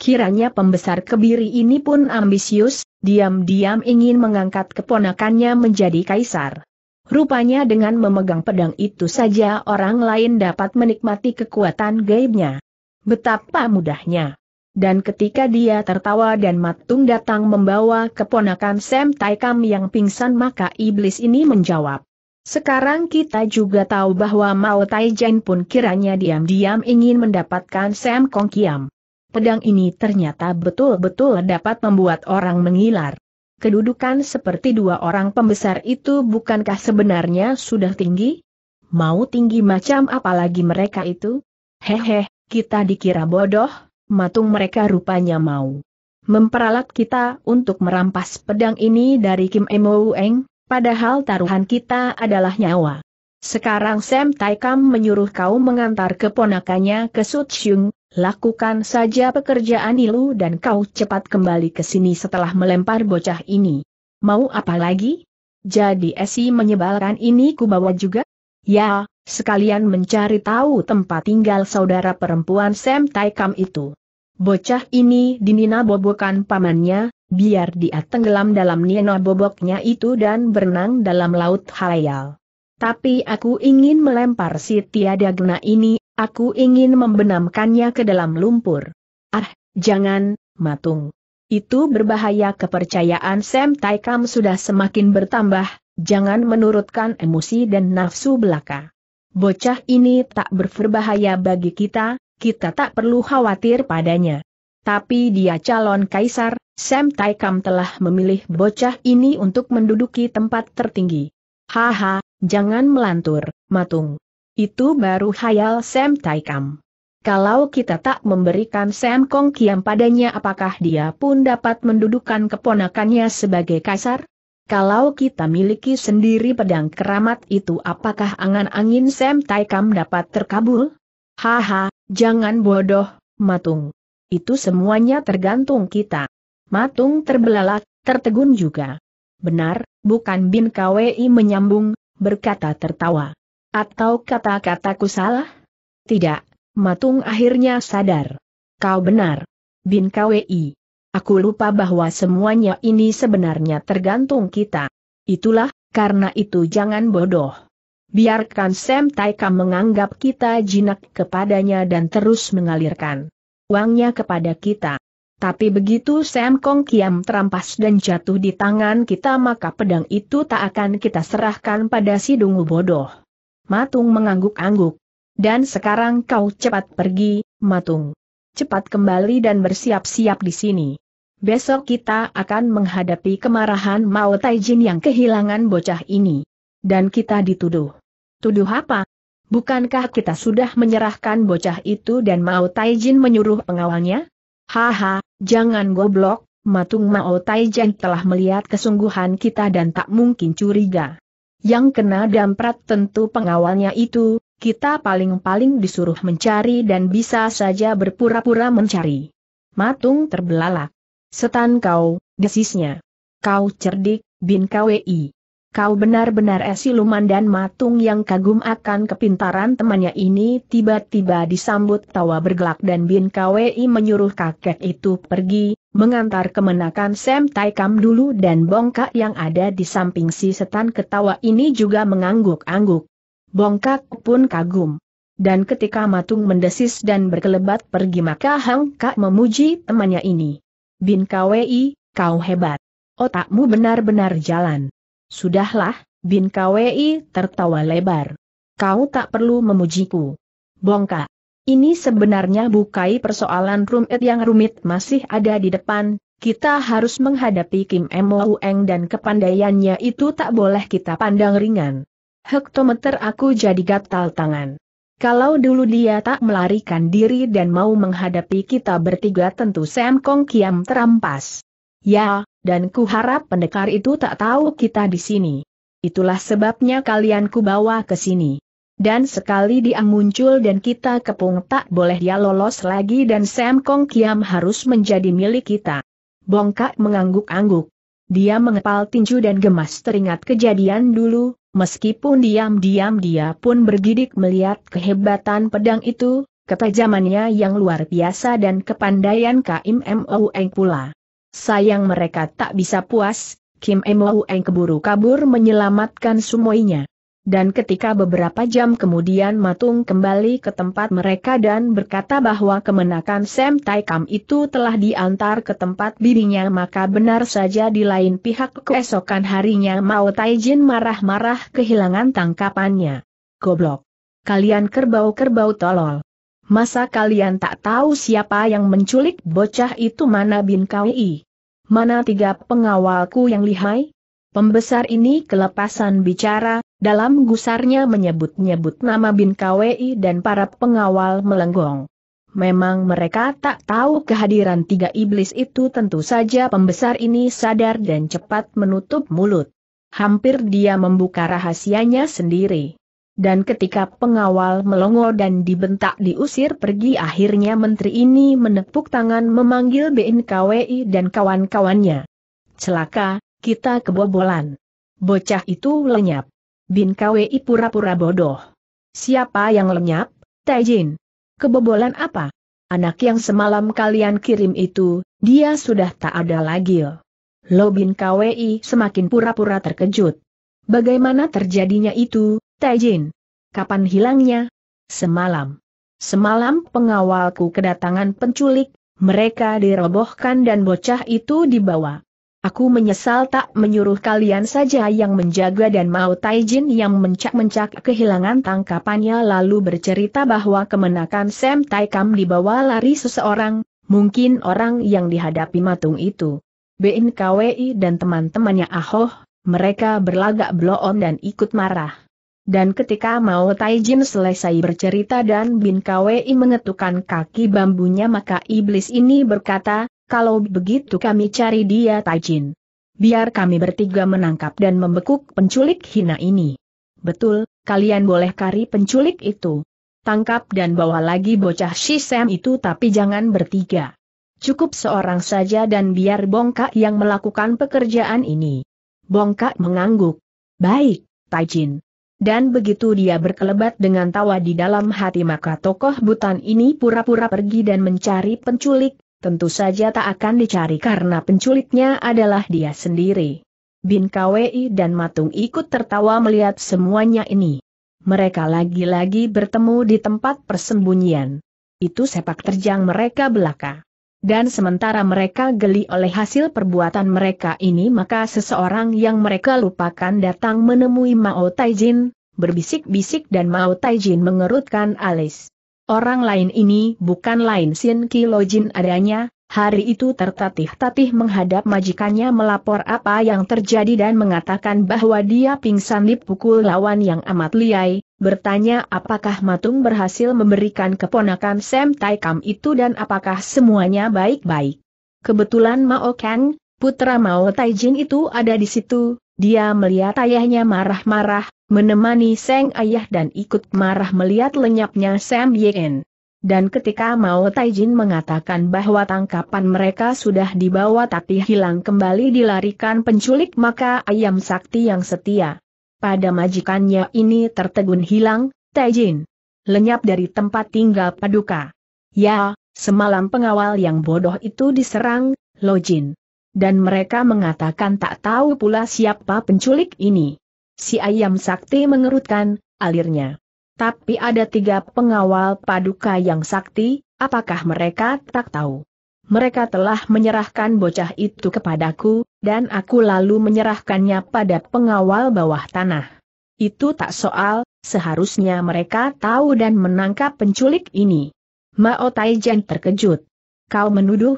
Kiranya pembesar kebiri ini pun ambisius, diam-diam ingin mengangkat keponakannya menjadi kaisar. Rupanya dengan memegang pedang itu saja orang lain dapat menikmati kekuatan gaibnya. Betapa mudahnya. Dan ketika dia tertawa dan matung datang membawa keponakan Sam Taikam yang pingsan maka iblis ini menjawab. Sekarang kita juga tahu bahwa Mao Taijen pun kiranya diam-diam ingin mendapatkan Sam Kong Kiam pedang ini ternyata betul-betul dapat membuat orang mengilar. Kedudukan seperti dua orang pembesar itu bukankah sebenarnya sudah tinggi? Mau tinggi macam apalagi mereka itu? Hehe, kita dikira bodoh, matung mereka rupanya mau memperalat kita untuk merampas pedang ini dari Kim Emo Eng, padahal taruhan kita adalah nyawa. Sekarang Sam Taikam menyuruh kau mengantar keponakannya ke Sut Sutsyung, Lakukan saja pekerjaan ilu dan kau cepat kembali ke sini setelah melempar bocah ini. Mau apa lagi? Jadi Esi menyebalkan ini kubawa juga? Ya, sekalian mencari tahu tempat tinggal saudara perempuan Sam Taikam itu. Bocah ini dinina bobokan pamannya, biar dia tenggelam dalam nina boboknya itu dan berenang dalam laut halayal. Tapi aku ingin melempar si tiada gena ini Aku ingin membenamkannya ke dalam lumpur. Ah, jangan, matung. Itu berbahaya kepercayaan Sam Taikam sudah semakin bertambah, jangan menurutkan emosi dan nafsu belaka. Bocah ini tak berbahaya bagi kita, kita tak perlu khawatir padanya. Tapi dia calon kaisar, Sam Taikam telah memilih bocah ini untuk menduduki tempat tertinggi. Haha, jangan melantur, matung. Itu baru hayal Sam Taikam. Kalau kita tak memberikan Sam Kong Kiam padanya apakah dia pun dapat mendudukan keponakannya sebagai kaisar? Kalau kita miliki sendiri pedang keramat itu apakah angan-angin Sam Taikam dapat terkabul? Haha, jangan bodoh, Matung. Itu semuanya tergantung kita. Matung terbelalak, tertegun juga. Benar, bukan Bin Kwei menyambung, berkata tertawa. Atau kata-kataku salah? Tidak, Matung akhirnya sadar. Kau benar. Bin KWI. Aku lupa bahwa semuanya ini sebenarnya tergantung kita. Itulah, karena itu jangan bodoh. Biarkan Sam Taika menganggap kita jinak kepadanya dan terus mengalirkan uangnya kepada kita. Tapi begitu Sam Kong Kiam terampas dan jatuh di tangan kita maka pedang itu tak akan kita serahkan pada si dungu bodoh. Matung mengangguk-angguk. Dan sekarang kau cepat pergi, Matung. Cepat kembali dan bersiap-siap di sini. Besok kita akan menghadapi kemarahan Mao Taijin yang kehilangan bocah ini. Dan kita dituduh. Tuduh apa? Bukankah kita sudah menyerahkan bocah itu dan Mao Taijin menyuruh pengawalnya? Haha, jangan goblok, Matung Mao Taijin telah melihat kesungguhan kita dan tak mungkin curiga. Yang kena damprat tentu pengawalnya itu, kita paling-paling disuruh mencari dan bisa saja berpura-pura mencari. Matung terbelalak. Setan kau, desisnya. Kau cerdik, bin KWI. Kau benar-benar esiluman dan matung yang kagum akan kepintaran temannya ini tiba-tiba disambut tawa bergelak dan Bin Kwei menyuruh kakek itu pergi, mengantar kemenakan Sam Taikam dulu dan bongkak yang ada di samping si setan ketawa ini juga mengangguk-angguk. Bongkak pun kagum. Dan ketika matung mendesis dan berkelebat pergi maka Hang Kak memuji temannya ini. Bin Kwei, kau hebat. Otakmu benar-benar jalan. Sudahlah, Bin KWI tertawa lebar. Kau tak perlu memujiku. Bongka. Ini sebenarnya bukai persoalan rumit yang rumit masih ada di depan, kita harus menghadapi Kim Emo Ueng dan kepandaiannya itu tak boleh kita pandang ringan. Hektometer aku jadi gatal tangan. Kalau dulu dia tak melarikan diri dan mau menghadapi kita bertiga tentu Sam Kong Kiam terampas. Ya, dan kuharap pendekar itu tak tahu kita di sini. Itulah sebabnya kalian kubawa ke sini. Dan sekali dia muncul dan kita kepung tak boleh dia lolos lagi dan Sam Kong Kiam harus menjadi milik kita. Bongkak mengangguk-angguk. Dia mengepal tinju dan gemas teringat kejadian dulu, meskipun diam-diam dia pun bergidik melihat kehebatan pedang itu, ketajamannya yang luar biasa dan kepandaian KMMO Eng pula. Sayang mereka tak bisa puas, Kim Emo Eng keburu kabur menyelamatkan semuanya. Dan ketika beberapa jam kemudian Matung kembali ke tempat mereka dan berkata bahwa kemenakan Sam Tai Kam itu telah diantar ke tempat bibinya maka benar saja di lain pihak keesokan harinya Mao Taijin marah-marah kehilangan tangkapannya. Goblok! Kalian kerbau-kerbau tolol! Masa kalian tak tahu siapa yang menculik bocah itu mana bin Kawi? Mana tiga pengawalku yang lihai? Pembesar ini kelepasan bicara, dalam gusarnya menyebut-nyebut nama bin Kawi dan para pengawal melenggong. Memang mereka tak tahu kehadiran tiga iblis itu tentu saja pembesar ini sadar dan cepat menutup mulut. Hampir dia membuka rahasianya sendiri. Dan ketika pengawal melongo dan dibentak diusir pergi akhirnya menteri ini menepuk tangan memanggil BNKWI dan kawan-kawannya. Celaka, kita kebobolan. Bocah itu lenyap. Bin KWI pura-pura bodoh. Siapa yang lenyap? Taijin. Kebobolan apa? Anak yang semalam kalian kirim itu, dia sudah tak ada lagi. bin KWI semakin pura-pura terkejut. Bagaimana terjadinya itu, Taijin. Kapan hilangnya? Semalam. Semalam pengawalku kedatangan penculik, mereka dirobohkan dan bocah itu dibawa. Aku menyesal tak menyuruh kalian saja yang menjaga dan mau Taijin yang mencak-mencak kehilangan tangkapannya lalu bercerita bahwa kemenakan Sam Taikam dibawa lari seseorang, mungkin orang yang dihadapi matung itu. BNKWI dan teman-temannya Ahoh, mereka berlagak bloon dan ikut marah. Dan ketika Mao Taijin selesai bercerita dan Bin Kwei mengetukkan kaki bambunya maka iblis ini berkata, kalau begitu kami cari dia Taijin. Biar kami bertiga menangkap dan membekuk penculik hina ini. Betul, kalian boleh cari penculik itu. Tangkap dan bawa lagi bocah Shisem itu tapi jangan bertiga. Cukup seorang saja dan biar Bongkak yang melakukan pekerjaan ini. Bongkak mengangguk. Baik, Taijin. Dan begitu dia berkelebat dengan tawa di dalam hati maka tokoh butan ini pura-pura pergi dan mencari penculik, tentu saja tak akan dicari karena penculiknya adalah dia sendiri. Bin Kwei dan Matung ikut tertawa melihat semuanya ini. Mereka lagi-lagi bertemu di tempat persembunyian. Itu sepak terjang mereka belaka. Dan sementara mereka geli oleh hasil perbuatan mereka ini maka seseorang yang mereka lupakan datang menemui Mao Taijin, berbisik-bisik dan Mao Taijin mengerutkan alis. Orang lain ini bukan lain Sin Kilojin adanya, Hari itu tertatih-tatih menghadap majikannya melapor apa yang terjadi dan mengatakan bahwa dia pingsan dipukul lawan yang amat liai, bertanya apakah Matung berhasil memberikan keponakan Sam Taikam itu dan apakah semuanya baik-baik. Kebetulan Mao Kang, putra Mao Taijin itu ada di situ, dia melihat ayahnya marah-marah, menemani Seng ayah dan ikut marah melihat lenyapnya Sam Yen. Dan ketika Mao Taijin mengatakan bahwa tangkapan mereka sudah dibawa tapi hilang kembali dilarikan penculik maka ayam sakti yang setia pada majikannya ini tertegun hilang, Taijin. Lenyap dari tempat tinggal paduka. Ya, semalam pengawal yang bodoh itu diserang, Lojin. Dan mereka mengatakan tak tahu pula siapa penculik ini. Si ayam sakti mengerutkan, alirnya. Tapi ada tiga pengawal paduka yang sakti, apakah mereka tak tahu? Mereka telah menyerahkan bocah itu kepadaku, dan aku lalu menyerahkannya pada pengawal bawah tanah. Itu tak soal, seharusnya mereka tahu dan menangkap penculik ini. Mao Taijan terkejut. Kau menuduh?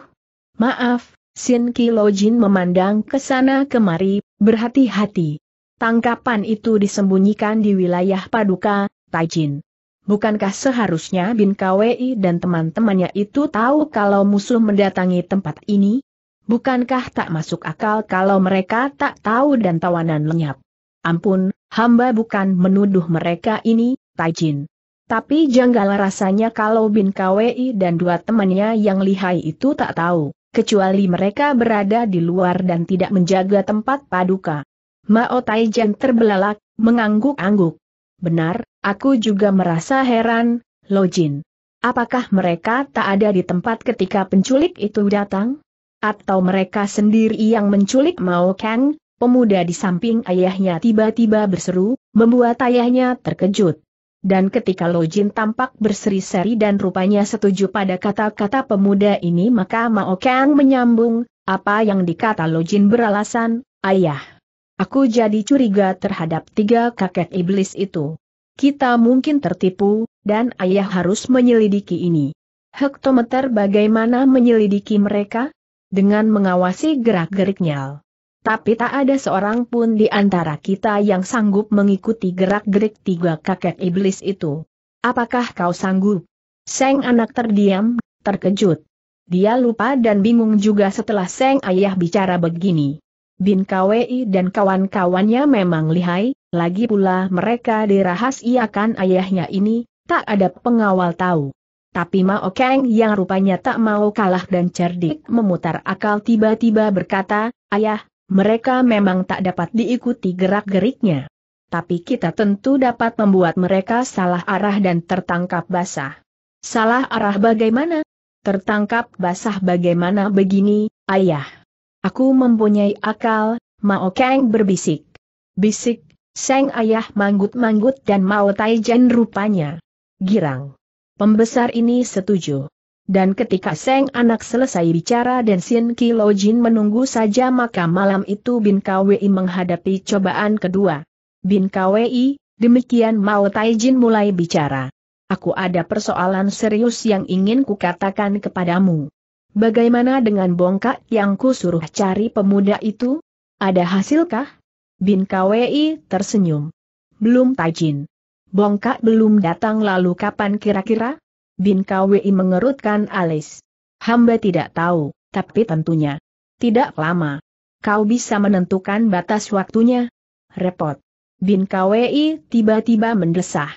Maaf, Sin Kilojin memandang ke sana kemari, berhati-hati. Tangkapan itu disembunyikan di wilayah Paduka, Tajin, Bukankah seharusnya Bin Kwei dan teman-temannya itu tahu kalau musuh mendatangi tempat ini? Bukankah tak masuk akal kalau mereka tak tahu dan tawanan lenyap? Ampun, hamba bukan menuduh mereka ini, Tajin. Tapi janggal rasanya kalau Bin Kwei dan dua temannya yang lihai itu tak tahu, kecuali mereka berada di luar dan tidak menjaga tempat paduka. Mao Jin terbelalak, mengangguk-angguk. Benar, Aku juga merasa heran, Lojin. Apakah mereka tak ada di tempat ketika penculik itu datang? Atau mereka sendiri yang menculik Mao Kang, pemuda di samping ayahnya tiba-tiba berseru, membuat ayahnya terkejut. Dan ketika Lojin tampak berseri-seri dan rupanya setuju pada kata-kata pemuda ini maka Mao Kang menyambung, apa yang dikata Lojin beralasan, ayah. Aku jadi curiga terhadap tiga kakek iblis itu. Kita mungkin tertipu, dan ayah harus menyelidiki ini. Hektometer bagaimana menyelidiki mereka? Dengan mengawasi gerak-geriknya. Tapi tak ada seorang pun di antara kita yang sanggup mengikuti gerak-gerik tiga kakek iblis itu. Apakah kau sanggup? Seng anak terdiam, terkejut. Dia lupa dan bingung juga setelah Seng ayah bicara begini. Bin Kwei dan kawan-kawannya memang lihai, lagi pula mereka dirahasiakan ayahnya ini, tak ada pengawal tahu. Tapi Mao Kang yang rupanya tak mau kalah dan cerdik memutar akal tiba-tiba berkata, Ayah, mereka memang tak dapat diikuti gerak-geriknya. Tapi kita tentu dapat membuat mereka salah arah dan tertangkap basah. Salah arah bagaimana? Tertangkap basah bagaimana begini, Ayah? Aku mempunyai akal, Mao Kang berbisik. Bisik, Seng ayah manggut-manggut dan mau Taijen rupanya. Girang. Pembesar ini setuju. Dan ketika Seng anak selesai bicara dan Sin Jin menunggu saja maka malam itu Bin Kwei menghadapi cobaan kedua. Bin Kwei, demikian Mao Taijin mulai bicara. Aku ada persoalan serius yang ingin kukatakan kepadamu. Bagaimana dengan bongkak yang kusuruh cari pemuda itu? Ada hasilkah? Bin Kwei tersenyum. Belum Tajin. Bongkak belum datang lalu kapan kira-kira? Bin Kwei mengerutkan alis. Hamba tidak tahu, tapi tentunya. Tidak lama. Kau bisa menentukan batas waktunya? Repot. Bin Kwei tiba-tiba mendesah.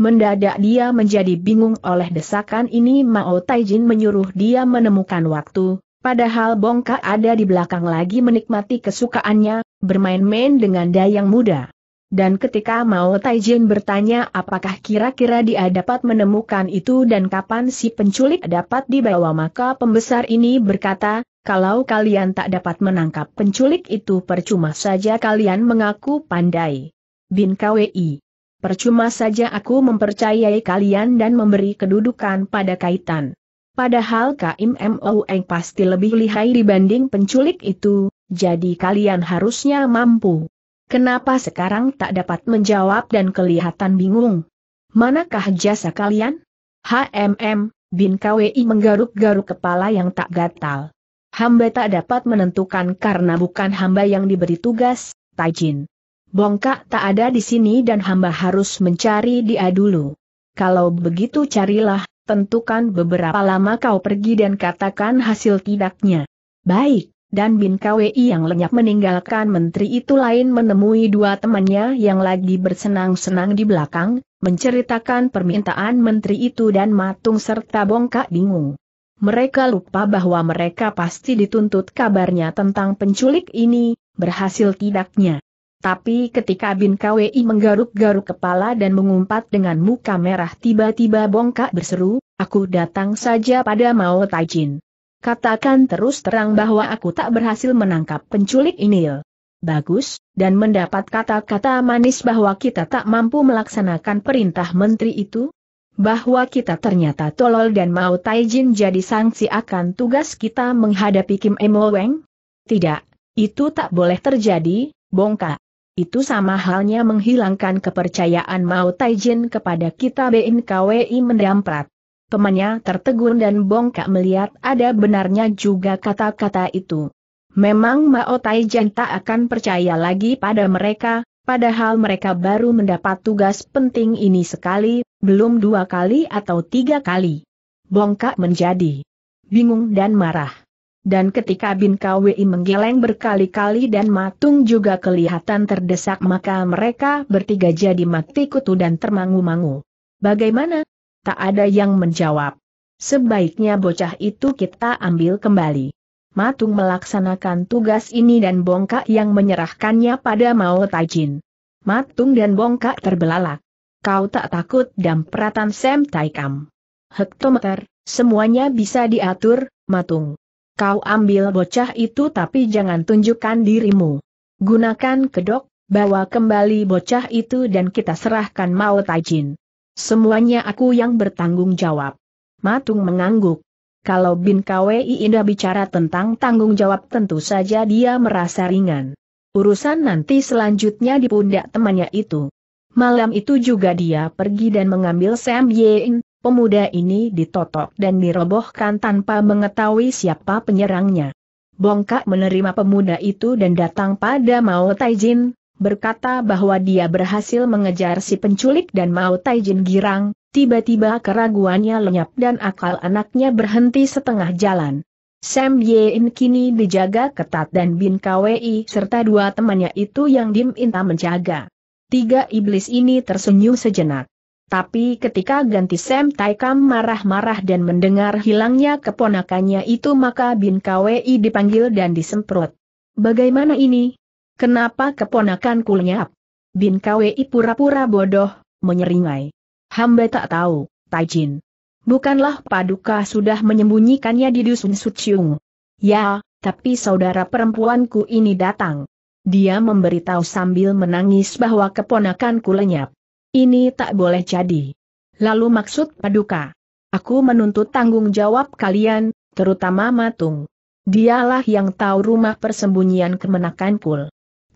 Mendadak dia menjadi bingung oleh desakan ini Mao Taijin menyuruh dia menemukan waktu, padahal Bongka ada di belakang lagi menikmati kesukaannya, bermain-main dengan dayang muda. Dan ketika Mao Taijin bertanya apakah kira-kira dia dapat menemukan itu dan kapan si penculik dapat dibawa maka pembesar ini berkata, kalau kalian tak dapat menangkap penculik itu percuma saja kalian mengaku pandai. Bin KWI. Percuma saja aku mempercayai kalian dan memberi kedudukan pada kaitan. Padahal Kaim Moeng pasti lebih lihai dibanding penculik itu, jadi kalian harusnya mampu. Kenapa sekarang tak dapat menjawab dan kelihatan bingung? Manakah jasa kalian? HMM, Bin KWI menggaruk-garuk kepala yang tak gatal. Hamba tak dapat menentukan karena bukan hamba yang diberi tugas, Tajin. Bongkak tak ada di sini dan hamba harus mencari dia dulu. Kalau begitu carilah, tentukan beberapa lama kau pergi dan katakan hasil tidaknya. Baik dan Bin Kwei yang lenyap meninggalkan menteri itu lain menemui dua temannya yang lagi bersenang-senang di belakang, menceritakan permintaan menteri itu dan matung serta bongkak bingung. Mereka lupa bahwa mereka pasti dituntut kabarnya tentang penculik ini, berhasil tidaknya. Tapi ketika Bin Kwei menggaruk-garuk kepala dan mengumpat dengan muka merah tiba-tiba bongkak berseru, aku datang saja pada Mao Taijin. Katakan terus terang bahwa aku tak berhasil menangkap penculik ini. Bagus, dan mendapat kata-kata manis bahwa kita tak mampu melaksanakan perintah menteri itu? Bahwa kita ternyata tolol dan mau Taijin jadi sanksi akan tugas kita menghadapi Kim Emo Weng? Tidak, itu tak boleh terjadi, bongka. Itu sama halnya menghilangkan kepercayaan Mao Taijin kepada kita BNKWI mendamprat. Temannya tertegun dan bongkak melihat ada benarnya juga kata-kata itu. Memang Mao Taijan tak akan percaya lagi pada mereka, padahal mereka baru mendapat tugas penting ini sekali, belum dua kali atau tiga kali. Bongka menjadi bingung dan marah. Dan ketika Bin Kwi menggeleng berkali-kali dan Matung juga kelihatan terdesak maka mereka bertiga jadi mati kutu dan termangu-mangu. Bagaimana, Tak ada yang menjawab. Sebaiknya bocah itu kita ambil kembali. Matung melaksanakan tugas ini dan Bongkak yang menyerahkannya pada Mao Taijin. Matung dan Bongkak terbelalak. Kau tak takut dan peratan Sam Taikam. Hektometer, semuanya bisa diatur, Matung. Kau ambil bocah itu tapi jangan tunjukkan dirimu. Gunakan kedok, bawa kembali bocah itu dan kita serahkan Mao Taijin. Semuanya aku yang bertanggung jawab. Matung mengangguk. Kalau Bin Kwei Indah bicara tentang tanggung jawab tentu saja dia merasa ringan. Urusan nanti selanjutnya di pundak temannya itu. Malam itu juga dia pergi dan mengambil Sam Yein, pemuda ini ditotok dan dirobohkan tanpa mengetahui siapa penyerangnya. Bongkak menerima pemuda itu dan datang pada Mao Taijin, berkata bahwa dia berhasil mengejar si penculik dan mau Taijin girang, tiba-tiba keraguannya lenyap dan akal anaknya berhenti setengah jalan. Sam Yein kini dijaga ketat dan Bin Kwi serta dua temannya itu yang diminta menjaga. Tiga iblis ini tersenyum sejenak. Tapi ketika ganti Sam Taikam marah-marah dan mendengar hilangnya keponakannya itu maka Bin Kwi dipanggil dan disemprot. Bagaimana ini? Kenapa keponakan lenyap? Bin Kwei pura-pura bodoh, menyeringai. Hamba tak tahu, Taijin. Bukanlah paduka sudah menyembunyikannya di dusun Suciung. Ya, tapi saudara perempuanku ini datang. Dia memberitahu sambil menangis bahwa keponakanku lenyap. Ini tak boleh jadi. Lalu maksud paduka. Aku menuntut tanggung jawab kalian, terutama Matung. Dialah yang tahu rumah persembunyian kemenakan Kul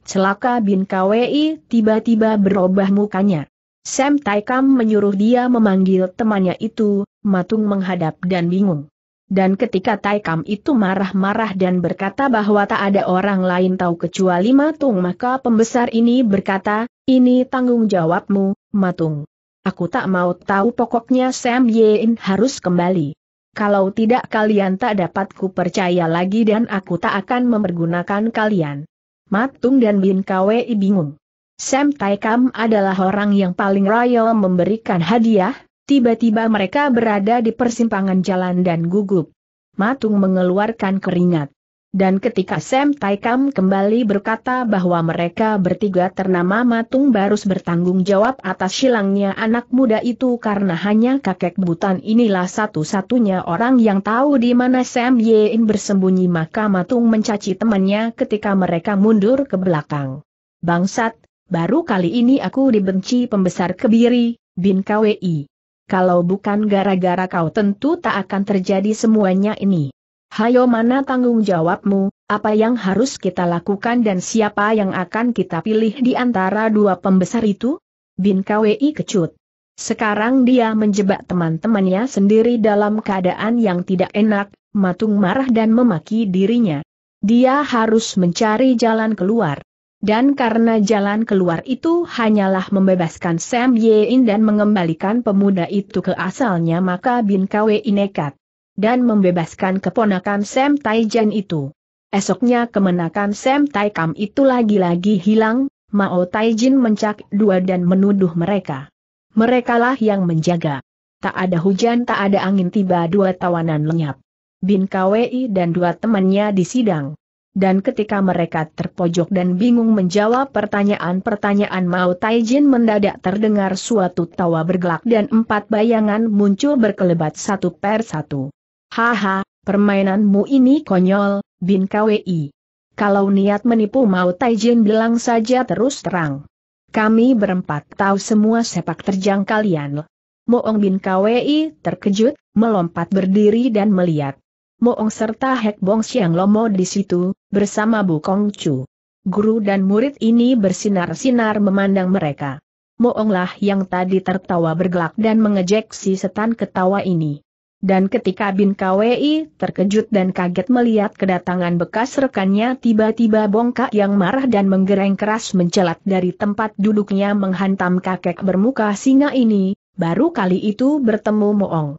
celaka bin KWI tiba-tiba berubah mukanya. Sam Taikam menyuruh dia memanggil temannya itu, Matung menghadap dan bingung. Dan ketika Taikam itu marah-marah dan berkata bahwa tak ada orang lain tahu kecuali Matung maka pembesar ini berkata, ini tanggung jawabmu, Matung. Aku tak mau tahu pokoknya Sam Yein harus kembali. Kalau tidak kalian tak dapat kupercaya lagi dan aku tak akan mempergunakan kalian. Matung dan Bin Kwe bingung. Sam Taikam adalah orang yang paling royal memberikan hadiah, tiba-tiba mereka berada di persimpangan jalan dan gugup. Matung mengeluarkan keringat. Dan ketika Sam Taikam kembali berkata bahwa mereka bertiga ternama Matung Barus bertanggung jawab atas hilangnya anak muda itu karena hanya kakek Butan inilah satu-satunya orang yang tahu di mana Sam Yein bersembunyi maka Matung mencaci temannya ketika mereka mundur ke belakang. Bangsat, baru kali ini aku dibenci pembesar kebiri, Bin KWI. Kalau bukan gara-gara kau tentu tak akan terjadi semuanya ini. Hayo mana tanggung jawabmu, apa yang harus kita lakukan dan siapa yang akan kita pilih di antara dua pembesar itu? Bin KWI kecut. Sekarang dia menjebak teman-temannya sendiri dalam keadaan yang tidak enak, matung marah dan memaki dirinya. Dia harus mencari jalan keluar. Dan karena jalan keluar itu hanyalah membebaskan Sam Yein dan mengembalikan pemuda itu ke asalnya maka Bin Kwe nekat dan membebaskan keponakan Sam Taijan itu. Esoknya kemenakan Sam Tai Kam itu lagi-lagi hilang, Mao Taijin mencak dua dan menuduh mereka. Merekalah yang menjaga. Tak ada hujan tak ada angin tiba dua tawanan lenyap. Bin Kwei dan dua temannya disidang. Dan ketika mereka terpojok dan bingung menjawab pertanyaan-pertanyaan Mao Taijin mendadak terdengar suatu tawa bergelak dan empat bayangan muncul berkelebat satu per satu. Haha, permainanmu ini konyol, Bin KWI. Kalau niat menipu mau Taijin bilang saja terus terang. Kami berempat tahu semua sepak terjang kalian. Moong Bin KWI terkejut, melompat berdiri dan melihat. Moong serta Hek Bong Siang Lomo di situ, bersama Bu Kong Chu. Guru dan murid ini bersinar-sinar memandang mereka. Moonglah yang tadi tertawa bergelak dan mengejek si setan ketawa ini. Dan ketika Bin KWI terkejut dan kaget melihat kedatangan bekas rekannya tiba-tiba bongkak yang marah dan menggereng keras mencelat dari tempat duduknya menghantam kakek bermuka singa ini, baru kali itu bertemu Moong.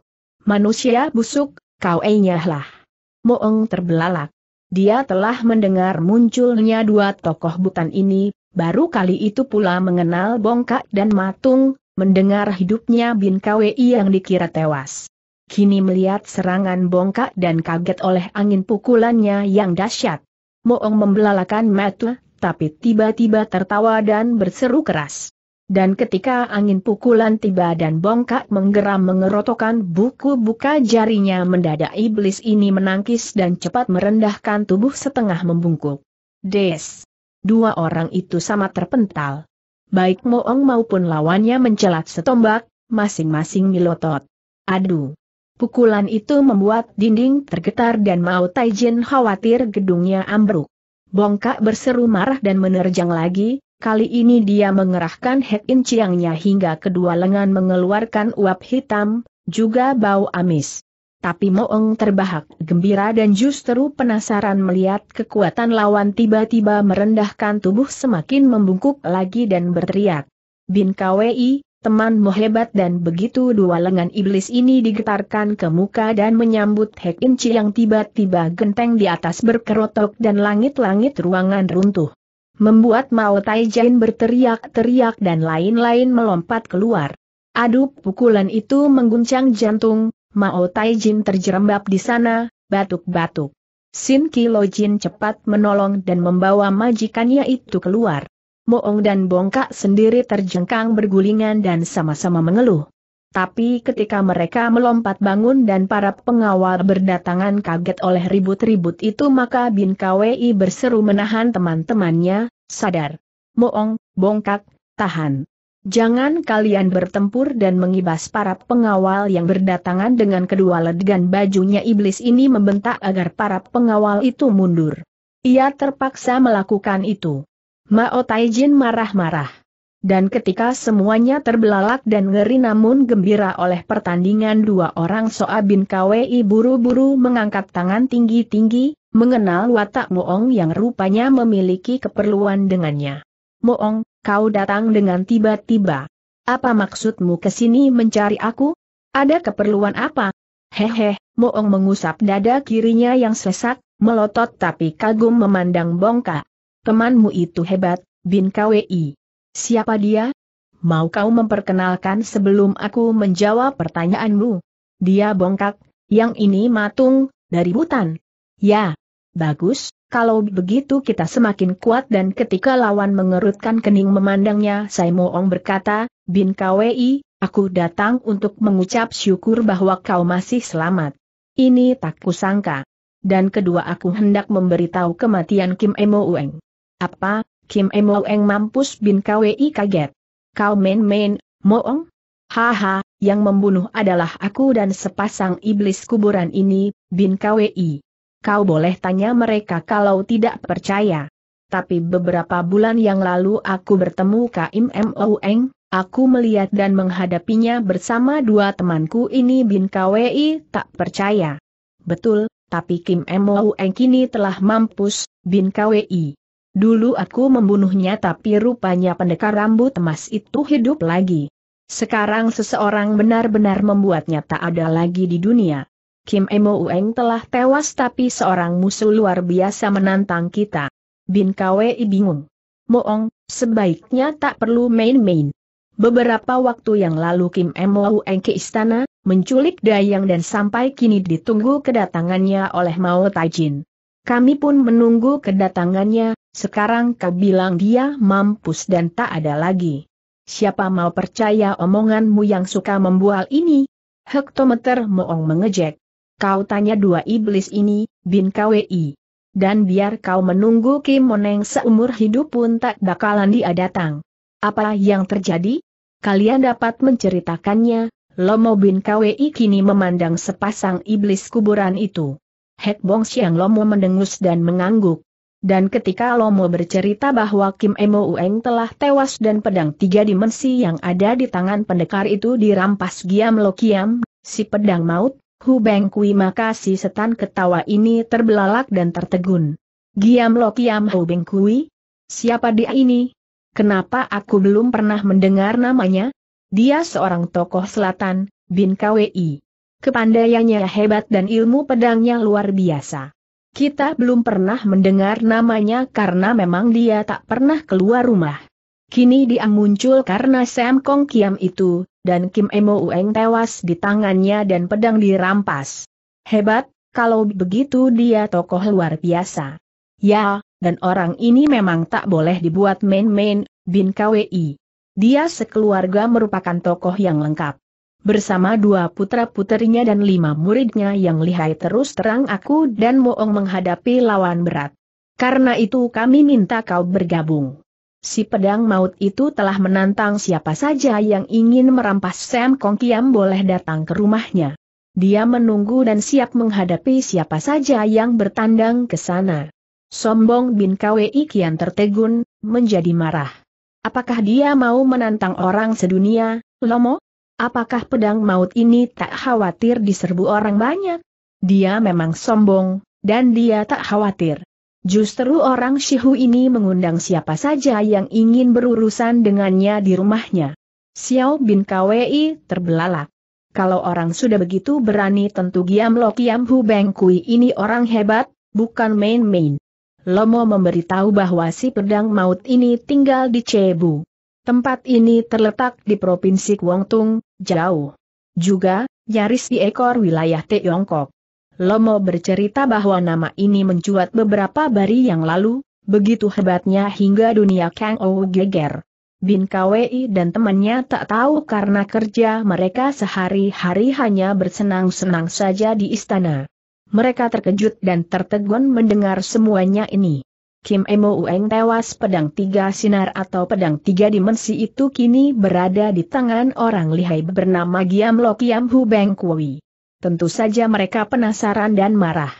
Manusia busuk, kau lah. Moong terbelalak. Dia telah mendengar munculnya dua tokoh butan ini, baru kali itu pula mengenal bongkak dan matung, mendengar hidupnya Bin KWI yang dikira tewas kini melihat serangan bongkak dan kaget oleh angin pukulannya yang dahsyat. Moong membelalakan mata, tapi tiba-tiba tertawa dan berseru keras. Dan ketika angin pukulan tiba dan bongkak menggeram mengerotokan buku-buka jarinya mendadak iblis ini menangkis dan cepat merendahkan tubuh setengah membungkuk. Des. Dua orang itu sama terpental. Baik Moong maupun lawannya mencelat setombak, masing-masing milotot. Aduh. Pukulan itu membuat dinding tergetar dan Mao Taijin khawatir gedungnya ambruk. Bongkak berseru marah dan menerjang lagi, kali ini dia mengerahkan head in ciangnya hingga kedua lengan mengeluarkan uap hitam, juga bau amis. Tapi Moong terbahak gembira dan justru penasaran melihat kekuatan lawan tiba-tiba merendahkan tubuh semakin membungkuk lagi dan berteriak. Bin Kwei, Temanmu hebat dan begitu dua lengan iblis ini digetarkan ke muka dan menyambut Hek Inci yang tiba-tiba genteng di atas berkerotok dan langit-langit ruangan runtuh. Membuat Mao Jain berteriak-teriak dan lain-lain melompat keluar. Aduh pukulan itu mengguncang jantung, Mao Jin terjerembab di sana, batuk-batuk. Sin Jin cepat menolong dan membawa majikannya itu keluar. Moong dan Bongkak sendiri terjengkang bergulingan dan sama-sama mengeluh. Tapi ketika mereka melompat bangun dan para pengawal berdatangan kaget oleh ribut-ribut itu maka Bin Kwei berseru menahan teman-temannya, sadar. Moong, bongkak, tahan. Jangan kalian bertempur dan mengibas para pengawal yang berdatangan dengan kedua ledegan bajunya iblis ini membentak agar para pengawal itu mundur. Ia terpaksa melakukan itu. Mao Taijin marah-marah. Dan ketika semuanya terbelalak dan ngeri namun gembira oleh pertandingan dua orang Soa bin Kwi buru-buru mengangkat tangan tinggi-tinggi, mengenal watak Moong yang rupanya memiliki keperluan dengannya. Moong, kau datang dengan tiba-tiba. Apa maksudmu ke sini mencari aku? Ada keperluan apa? Hehe, Moong mengusap dada kirinya yang sesak, melotot tapi kagum memandang bongka. Temanmu itu hebat, Bin KWI. Siapa dia? Mau kau memperkenalkan sebelum aku menjawab pertanyaanmu? Dia bongkak, yang ini matung, dari hutan. Ya, bagus, kalau begitu kita semakin kuat dan ketika lawan mengerutkan kening memandangnya Saimoong berkata, Bin KWI, aku datang untuk mengucap syukur bahwa kau masih selamat. Ini tak kusangka. Dan kedua aku hendak memberitahu kematian Kim Emo Ueng. Apa, Kim E Moeng mampus bin KWI kaget. Kau main-main, Moong? Haha, yang membunuh adalah aku dan sepasang iblis kuburan ini, bin KWI. Kau boleh tanya mereka kalau tidak percaya. Tapi beberapa bulan yang lalu aku bertemu Kim M. Oeng, aku melihat dan menghadapinya bersama dua temanku ini bin KWI tak percaya. Betul, tapi Kim M. Oeng kini telah mampus, bin KWI. Dulu aku membunuhnya tapi rupanya pendekar rambut emas itu hidup lagi. Sekarang seseorang benar-benar membuatnya tak ada lagi di dunia. Kim Emo Ueng telah tewas tapi seorang musuh luar biasa menantang kita. Bin Kwei bingung. Moong, sebaiknya tak perlu main-main. Beberapa waktu yang lalu Kim Emo Ueng ke istana, menculik Dayang dan sampai kini ditunggu kedatangannya oleh Mao Taijin. Kami pun menunggu kedatangannya, sekarang kau bilang dia mampus dan tak ada lagi. Siapa mau percaya omonganmu yang suka membual ini? Hektometer Moong mengejek. Kau tanya dua iblis ini, bin KWI. Dan biar kau menunggu Kim Moneng seumur hidup pun tak bakalan dia datang. Apa yang terjadi? Kalian dapat menceritakannya, Lomo bin KWI kini memandang sepasang iblis kuburan itu. Hek Bong Siang Lomo mendengus dan mengangguk. Dan ketika Lomo bercerita bahwa Kim Emo Ueng telah tewas dan pedang tiga dimensi yang ada di tangan pendekar itu dirampas Giam Lokiam, si pedang maut, Hu Beng Kui maka si setan ketawa ini terbelalak dan tertegun. Giam Lokiam Kiam Hu Beng Kui? Siapa dia ini? Kenapa aku belum pernah mendengar namanya? Dia seorang tokoh selatan, Bin KWI. Kepandaiannya hebat dan ilmu pedangnya luar biasa. Kita belum pernah mendengar namanya karena memang dia tak pernah keluar rumah. Kini dia muncul karena Sam Kong Kiam itu, dan Kim Emo Ueng tewas di tangannya dan pedang dirampas. Hebat, kalau begitu dia tokoh luar biasa. Ya, dan orang ini memang tak boleh dibuat main-main, Bin KWI. Dia sekeluarga merupakan tokoh yang lengkap bersama dua putra puterinya dan lima muridnya yang lihai terus terang aku dan Moong menghadapi lawan berat. Karena itu kami minta kau bergabung. Si pedang maut itu telah menantang siapa saja yang ingin merampas Sam Kong Kiam boleh datang ke rumahnya. Dia menunggu dan siap menghadapi siapa saja yang bertandang ke sana. Sombong bin KWI kian tertegun, menjadi marah. Apakah dia mau menantang orang sedunia, Lomo? Apakah pedang maut ini tak khawatir diserbu orang banyak? Dia memang sombong, dan dia tak khawatir. Justru orang Shihu ini mengundang siapa saja yang ingin berurusan dengannya di rumahnya. Xiao bin Kwei terbelalak. Kalau orang sudah begitu berani tentu Giam Lo Kiam Hu Beng Kui ini orang hebat, bukan main-main. Lomo memberitahu bahwa si pedang maut ini tinggal di Cebu. Tempat ini terletak di Provinsi Guangdong, jauh. Juga, nyaris di ekor wilayah Tiongkok. Lomo bercerita bahwa nama ini mencuat beberapa bari yang lalu, begitu hebatnya hingga dunia Kang Ou geger. Bin Kwei dan temannya tak tahu karena kerja mereka sehari-hari hanya bersenang-senang saja di istana. Mereka terkejut dan tertegun mendengar semuanya ini. Kim Emo Ueng tewas pedang tiga sinar atau pedang tiga dimensi itu kini berada di tangan orang lihai bernama Giam Lokiam Hu Beng Kui. Tentu saja mereka penasaran dan marah.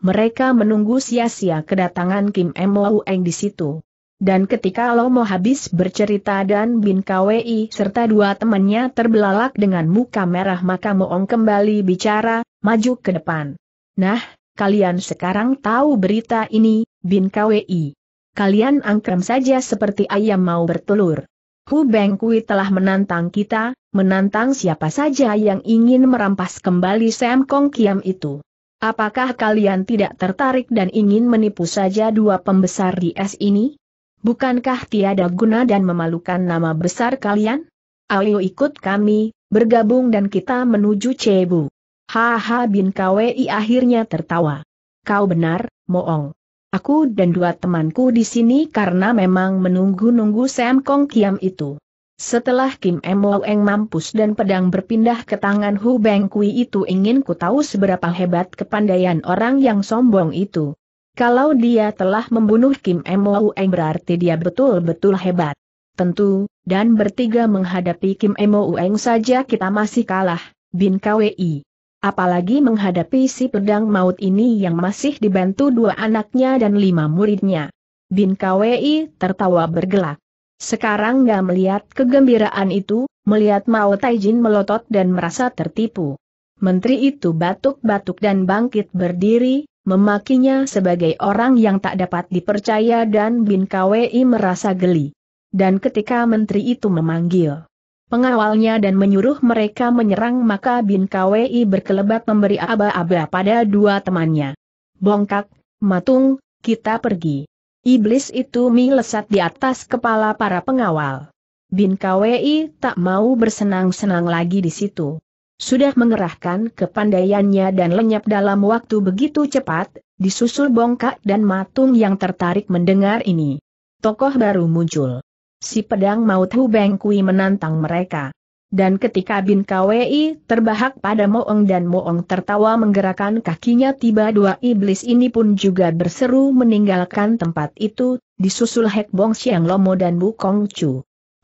Mereka menunggu sia-sia kedatangan Kim Emo Ueng di situ. Dan ketika Lomo habis bercerita dan Bin Kwi serta dua temannya terbelalak dengan muka merah maka Moong kembali bicara, maju ke depan. Nah, Kalian sekarang tahu berita ini, Bin KWI. Kalian angkrem saja seperti ayam mau bertelur. Hu Beng Kui telah menantang kita, menantang siapa saja yang ingin merampas kembali Sam Kong Kiam itu. Apakah kalian tidak tertarik dan ingin menipu saja dua pembesar di es ini? Bukankah tiada guna dan memalukan nama besar kalian? Ayo ikut kami, bergabung dan kita menuju Cebu. Haha bin KWI akhirnya tertawa. Kau benar, Moong. Aku dan dua temanku di sini karena memang menunggu-nunggu Sam Kong Kiam itu. Setelah Kim Eng mampus dan pedang berpindah ke tangan Hu Beng Kui itu ingin ku tahu seberapa hebat kepandaian orang yang sombong itu. Kalau dia telah membunuh Kim Eng berarti dia betul-betul hebat. Tentu, dan bertiga menghadapi Kim Eng saja kita masih kalah, Bin KWI. Apalagi menghadapi si pedang maut ini yang masih dibantu dua anaknya dan lima muridnya. Bin Kwei tertawa bergelak. Sekarang gak melihat kegembiraan itu, melihat Mao Taijin melotot dan merasa tertipu. Menteri itu batuk-batuk dan bangkit berdiri, memakinya sebagai orang yang tak dapat dipercaya dan Bin Kwei merasa geli. Dan ketika menteri itu memanggil, pengawalnya dan menyuruh mereka menyerang maka Bin Kwi berkelebat memberi aba-aba pada dua temannya. Bongkak, matung, kita pergi. Iblis itu mi di atas kepala para pengawal. Bin Kwi tak mau bersenang-senang lagi di situ. Sudah mengerahkan kepandaiannya dan lenyap dalam waktu begitu cepat, disusul bongkak dan matung yang tertarik mendengar ini. Tokoh baru muncul. Si pedang maut Hu Beng Kui menantang mereka. Dan ketika Bin Kwei terbahak pada Moong dan Moong tertawa menggerakkan kakinya tiba dua iblis ini pun juga berseru meninggalkan tempat itu, disusul Hek Bong Siang Lomo dan Bu Kong Chu.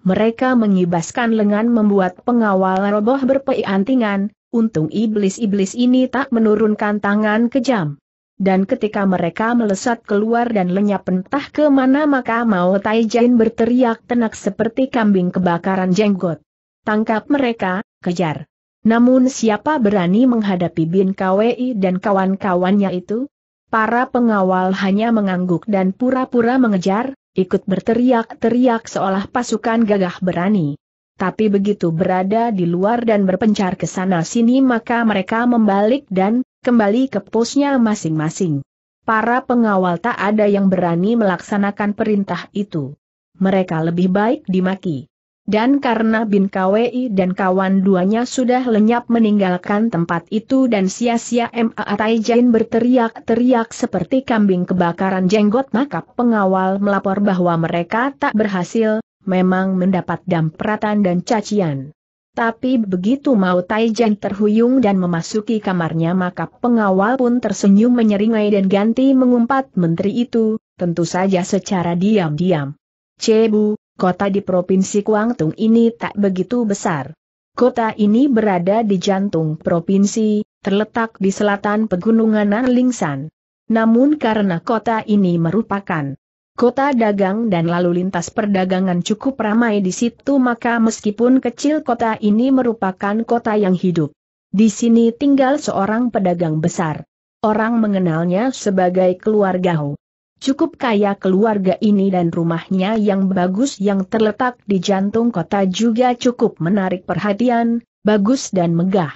Mereka mengibaskan lengan membuat pengawal roboh berpeiantingan, untung iblis-iblis ini tak menurunkan tangan kejam dan ketika mereka melesat keluar dan lenyap entah ke mana maka Mao Jain berteriak tenak seperti kambing kebakaran jenggot. Tangkap mereka, kejar. Namun siapa berani menghadapi Bin Kwei dan kawan-kawannya itu? Para pengawal hanya mengangguk dan pura-pura mengejar, ikut berteriak-teriak seolah pasukan gagah berani. Tapi begitu berada di luar dan berpencar ke sana sini maka mereka membalik dan kembali ke posnya masing-masing. Para pengawal tak ada yang berani melaksanakan perintah itu. Mereka lebih baik dimaki. Dan karena Bin KWI dan kawan duanya sudah lenyap meninggalkan tempat itu dan sia-sia M.A. Taijain berteriak-teriak seperti kambing kebakaran jenggot maka pengawal melapor bahwa mereka tak berhasil, memang mendapat dampratan dan cacian. Tapi begitu mau Taijen terhuyung dan memasuki kamarnya maka pengawal pun tersenyum menyeringai dan ganti mengumpat menteri itu, tentu saja secara diam-diam. Cebu, kota di Provinsi Kuangtung ini tak begitu besar. Kota ini berada di jantung provinsi, terletak di selatan pegunungan Nanlingsan. Namun karena kota ini merupakan Kota dagang dan lalu lintas perdagangan cukup ramai di situ maka meskipun kecil kota ini merupakan kota yang hidup. Di sini tinggal seorang pedagang besar. Orang mengenalnya sebagai keluarga Hu. Cukup kaya keluarga ini dan rumahnya yang bagus yang terletak di jantung kota juga cukup menarik perhatian, bagus dan megah.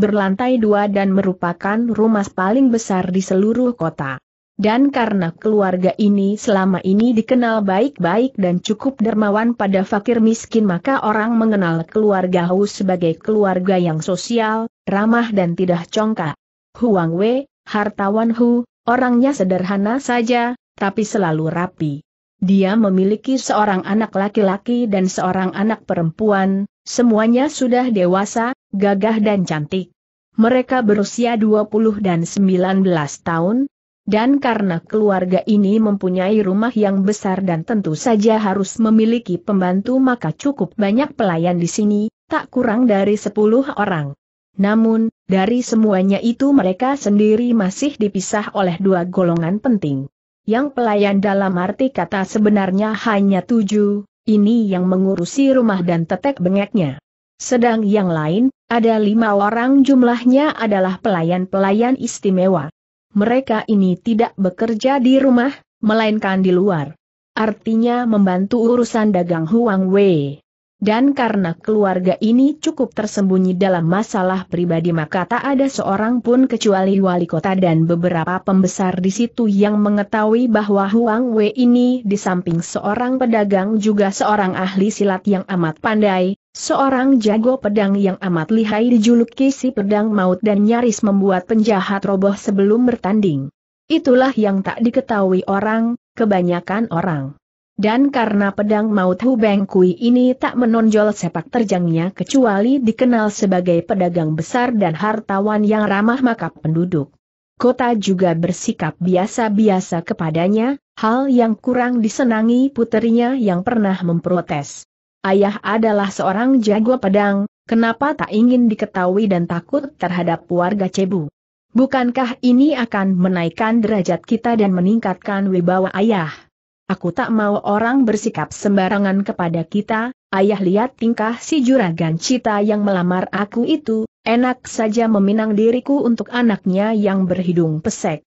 Berlantai dua dan merupakan rumah paling besar di seluruh kota. Dan karena keluarga ini selama ini dikenal baik-baik dan cukup dermawan pada fakir miskin maka orang mengenal keluarga Hu sebagai keluarga yang sosial, ramah dan tidak congkak. Huang Wei, hartawan Hu, orangnya sederhana saja, tapi selalu rapi. Dia memiliki seorang anak laki-laki dan seorang anak perempuan, semuanya sudah dewasa, gagah dan cantik. Mereka berusia 20 dan 19 tahun, dan karena keluarga ini mempunyai rumah yang besar dan tentu saja harus memiliki pembantu maka cukup banyak pelayan di sini, tak kurang dari 10 orang. Namun, dari semuanya itu mereka sendiri masih dipisah oleh dua golongan penting. Yang pelayan dalam arti kata sebenarnya hanya tujuh, ini yang mengurusi rumah dan tetek bengeknya. Sedang yang lain, ada lima orang jumlahnya adalah pelayan-pelayan istimewa mereka ini tidak bekerja di rumah, melainkan di luar. Artinya membantu urusan dagang Huang Wei. Dan karena keluarga ini cukup tersembunyi dalam masalah pribadi maka tak ada seorang pun kecuali wali kota dan beberapa pembesar di situ yang mengetahui bahwa Huang Wei ini di samping seorang pedagang juga seorang ahli silat yang amat pandai, Seorang jago pedang yang amat lihai dijuluki si pedang maut dan nyaris membuat penjahat roboh sebelum bertanding. Itulah yang tak diketahui orang, kebanyakan orang. Dan karena pedang maut Hubeng Kui ini tak menonjol sepak terjangnya kecuali dikenal sebagai pedagang besar dan hartawan yang ramah maka penduduk. Kota juga bersikap biasa-biasa kepadanya, hal yang kurang disenangi puterinya yang pernah memprotes. Ayah adalah seorang jago pedang, kenapa tak ingin diketahui dan takut terhadap warga Cebu? Bukankah ini akan menaikkan derajat kita dan meningkatkan wibawa ayah? Aku tak mau orang bersikap sembarangan kepada kita, ayah lihat tingkah si juragan cita yang melamar aku itu, enak saja meminang diriku untuk anaknya yang berhidung pesek.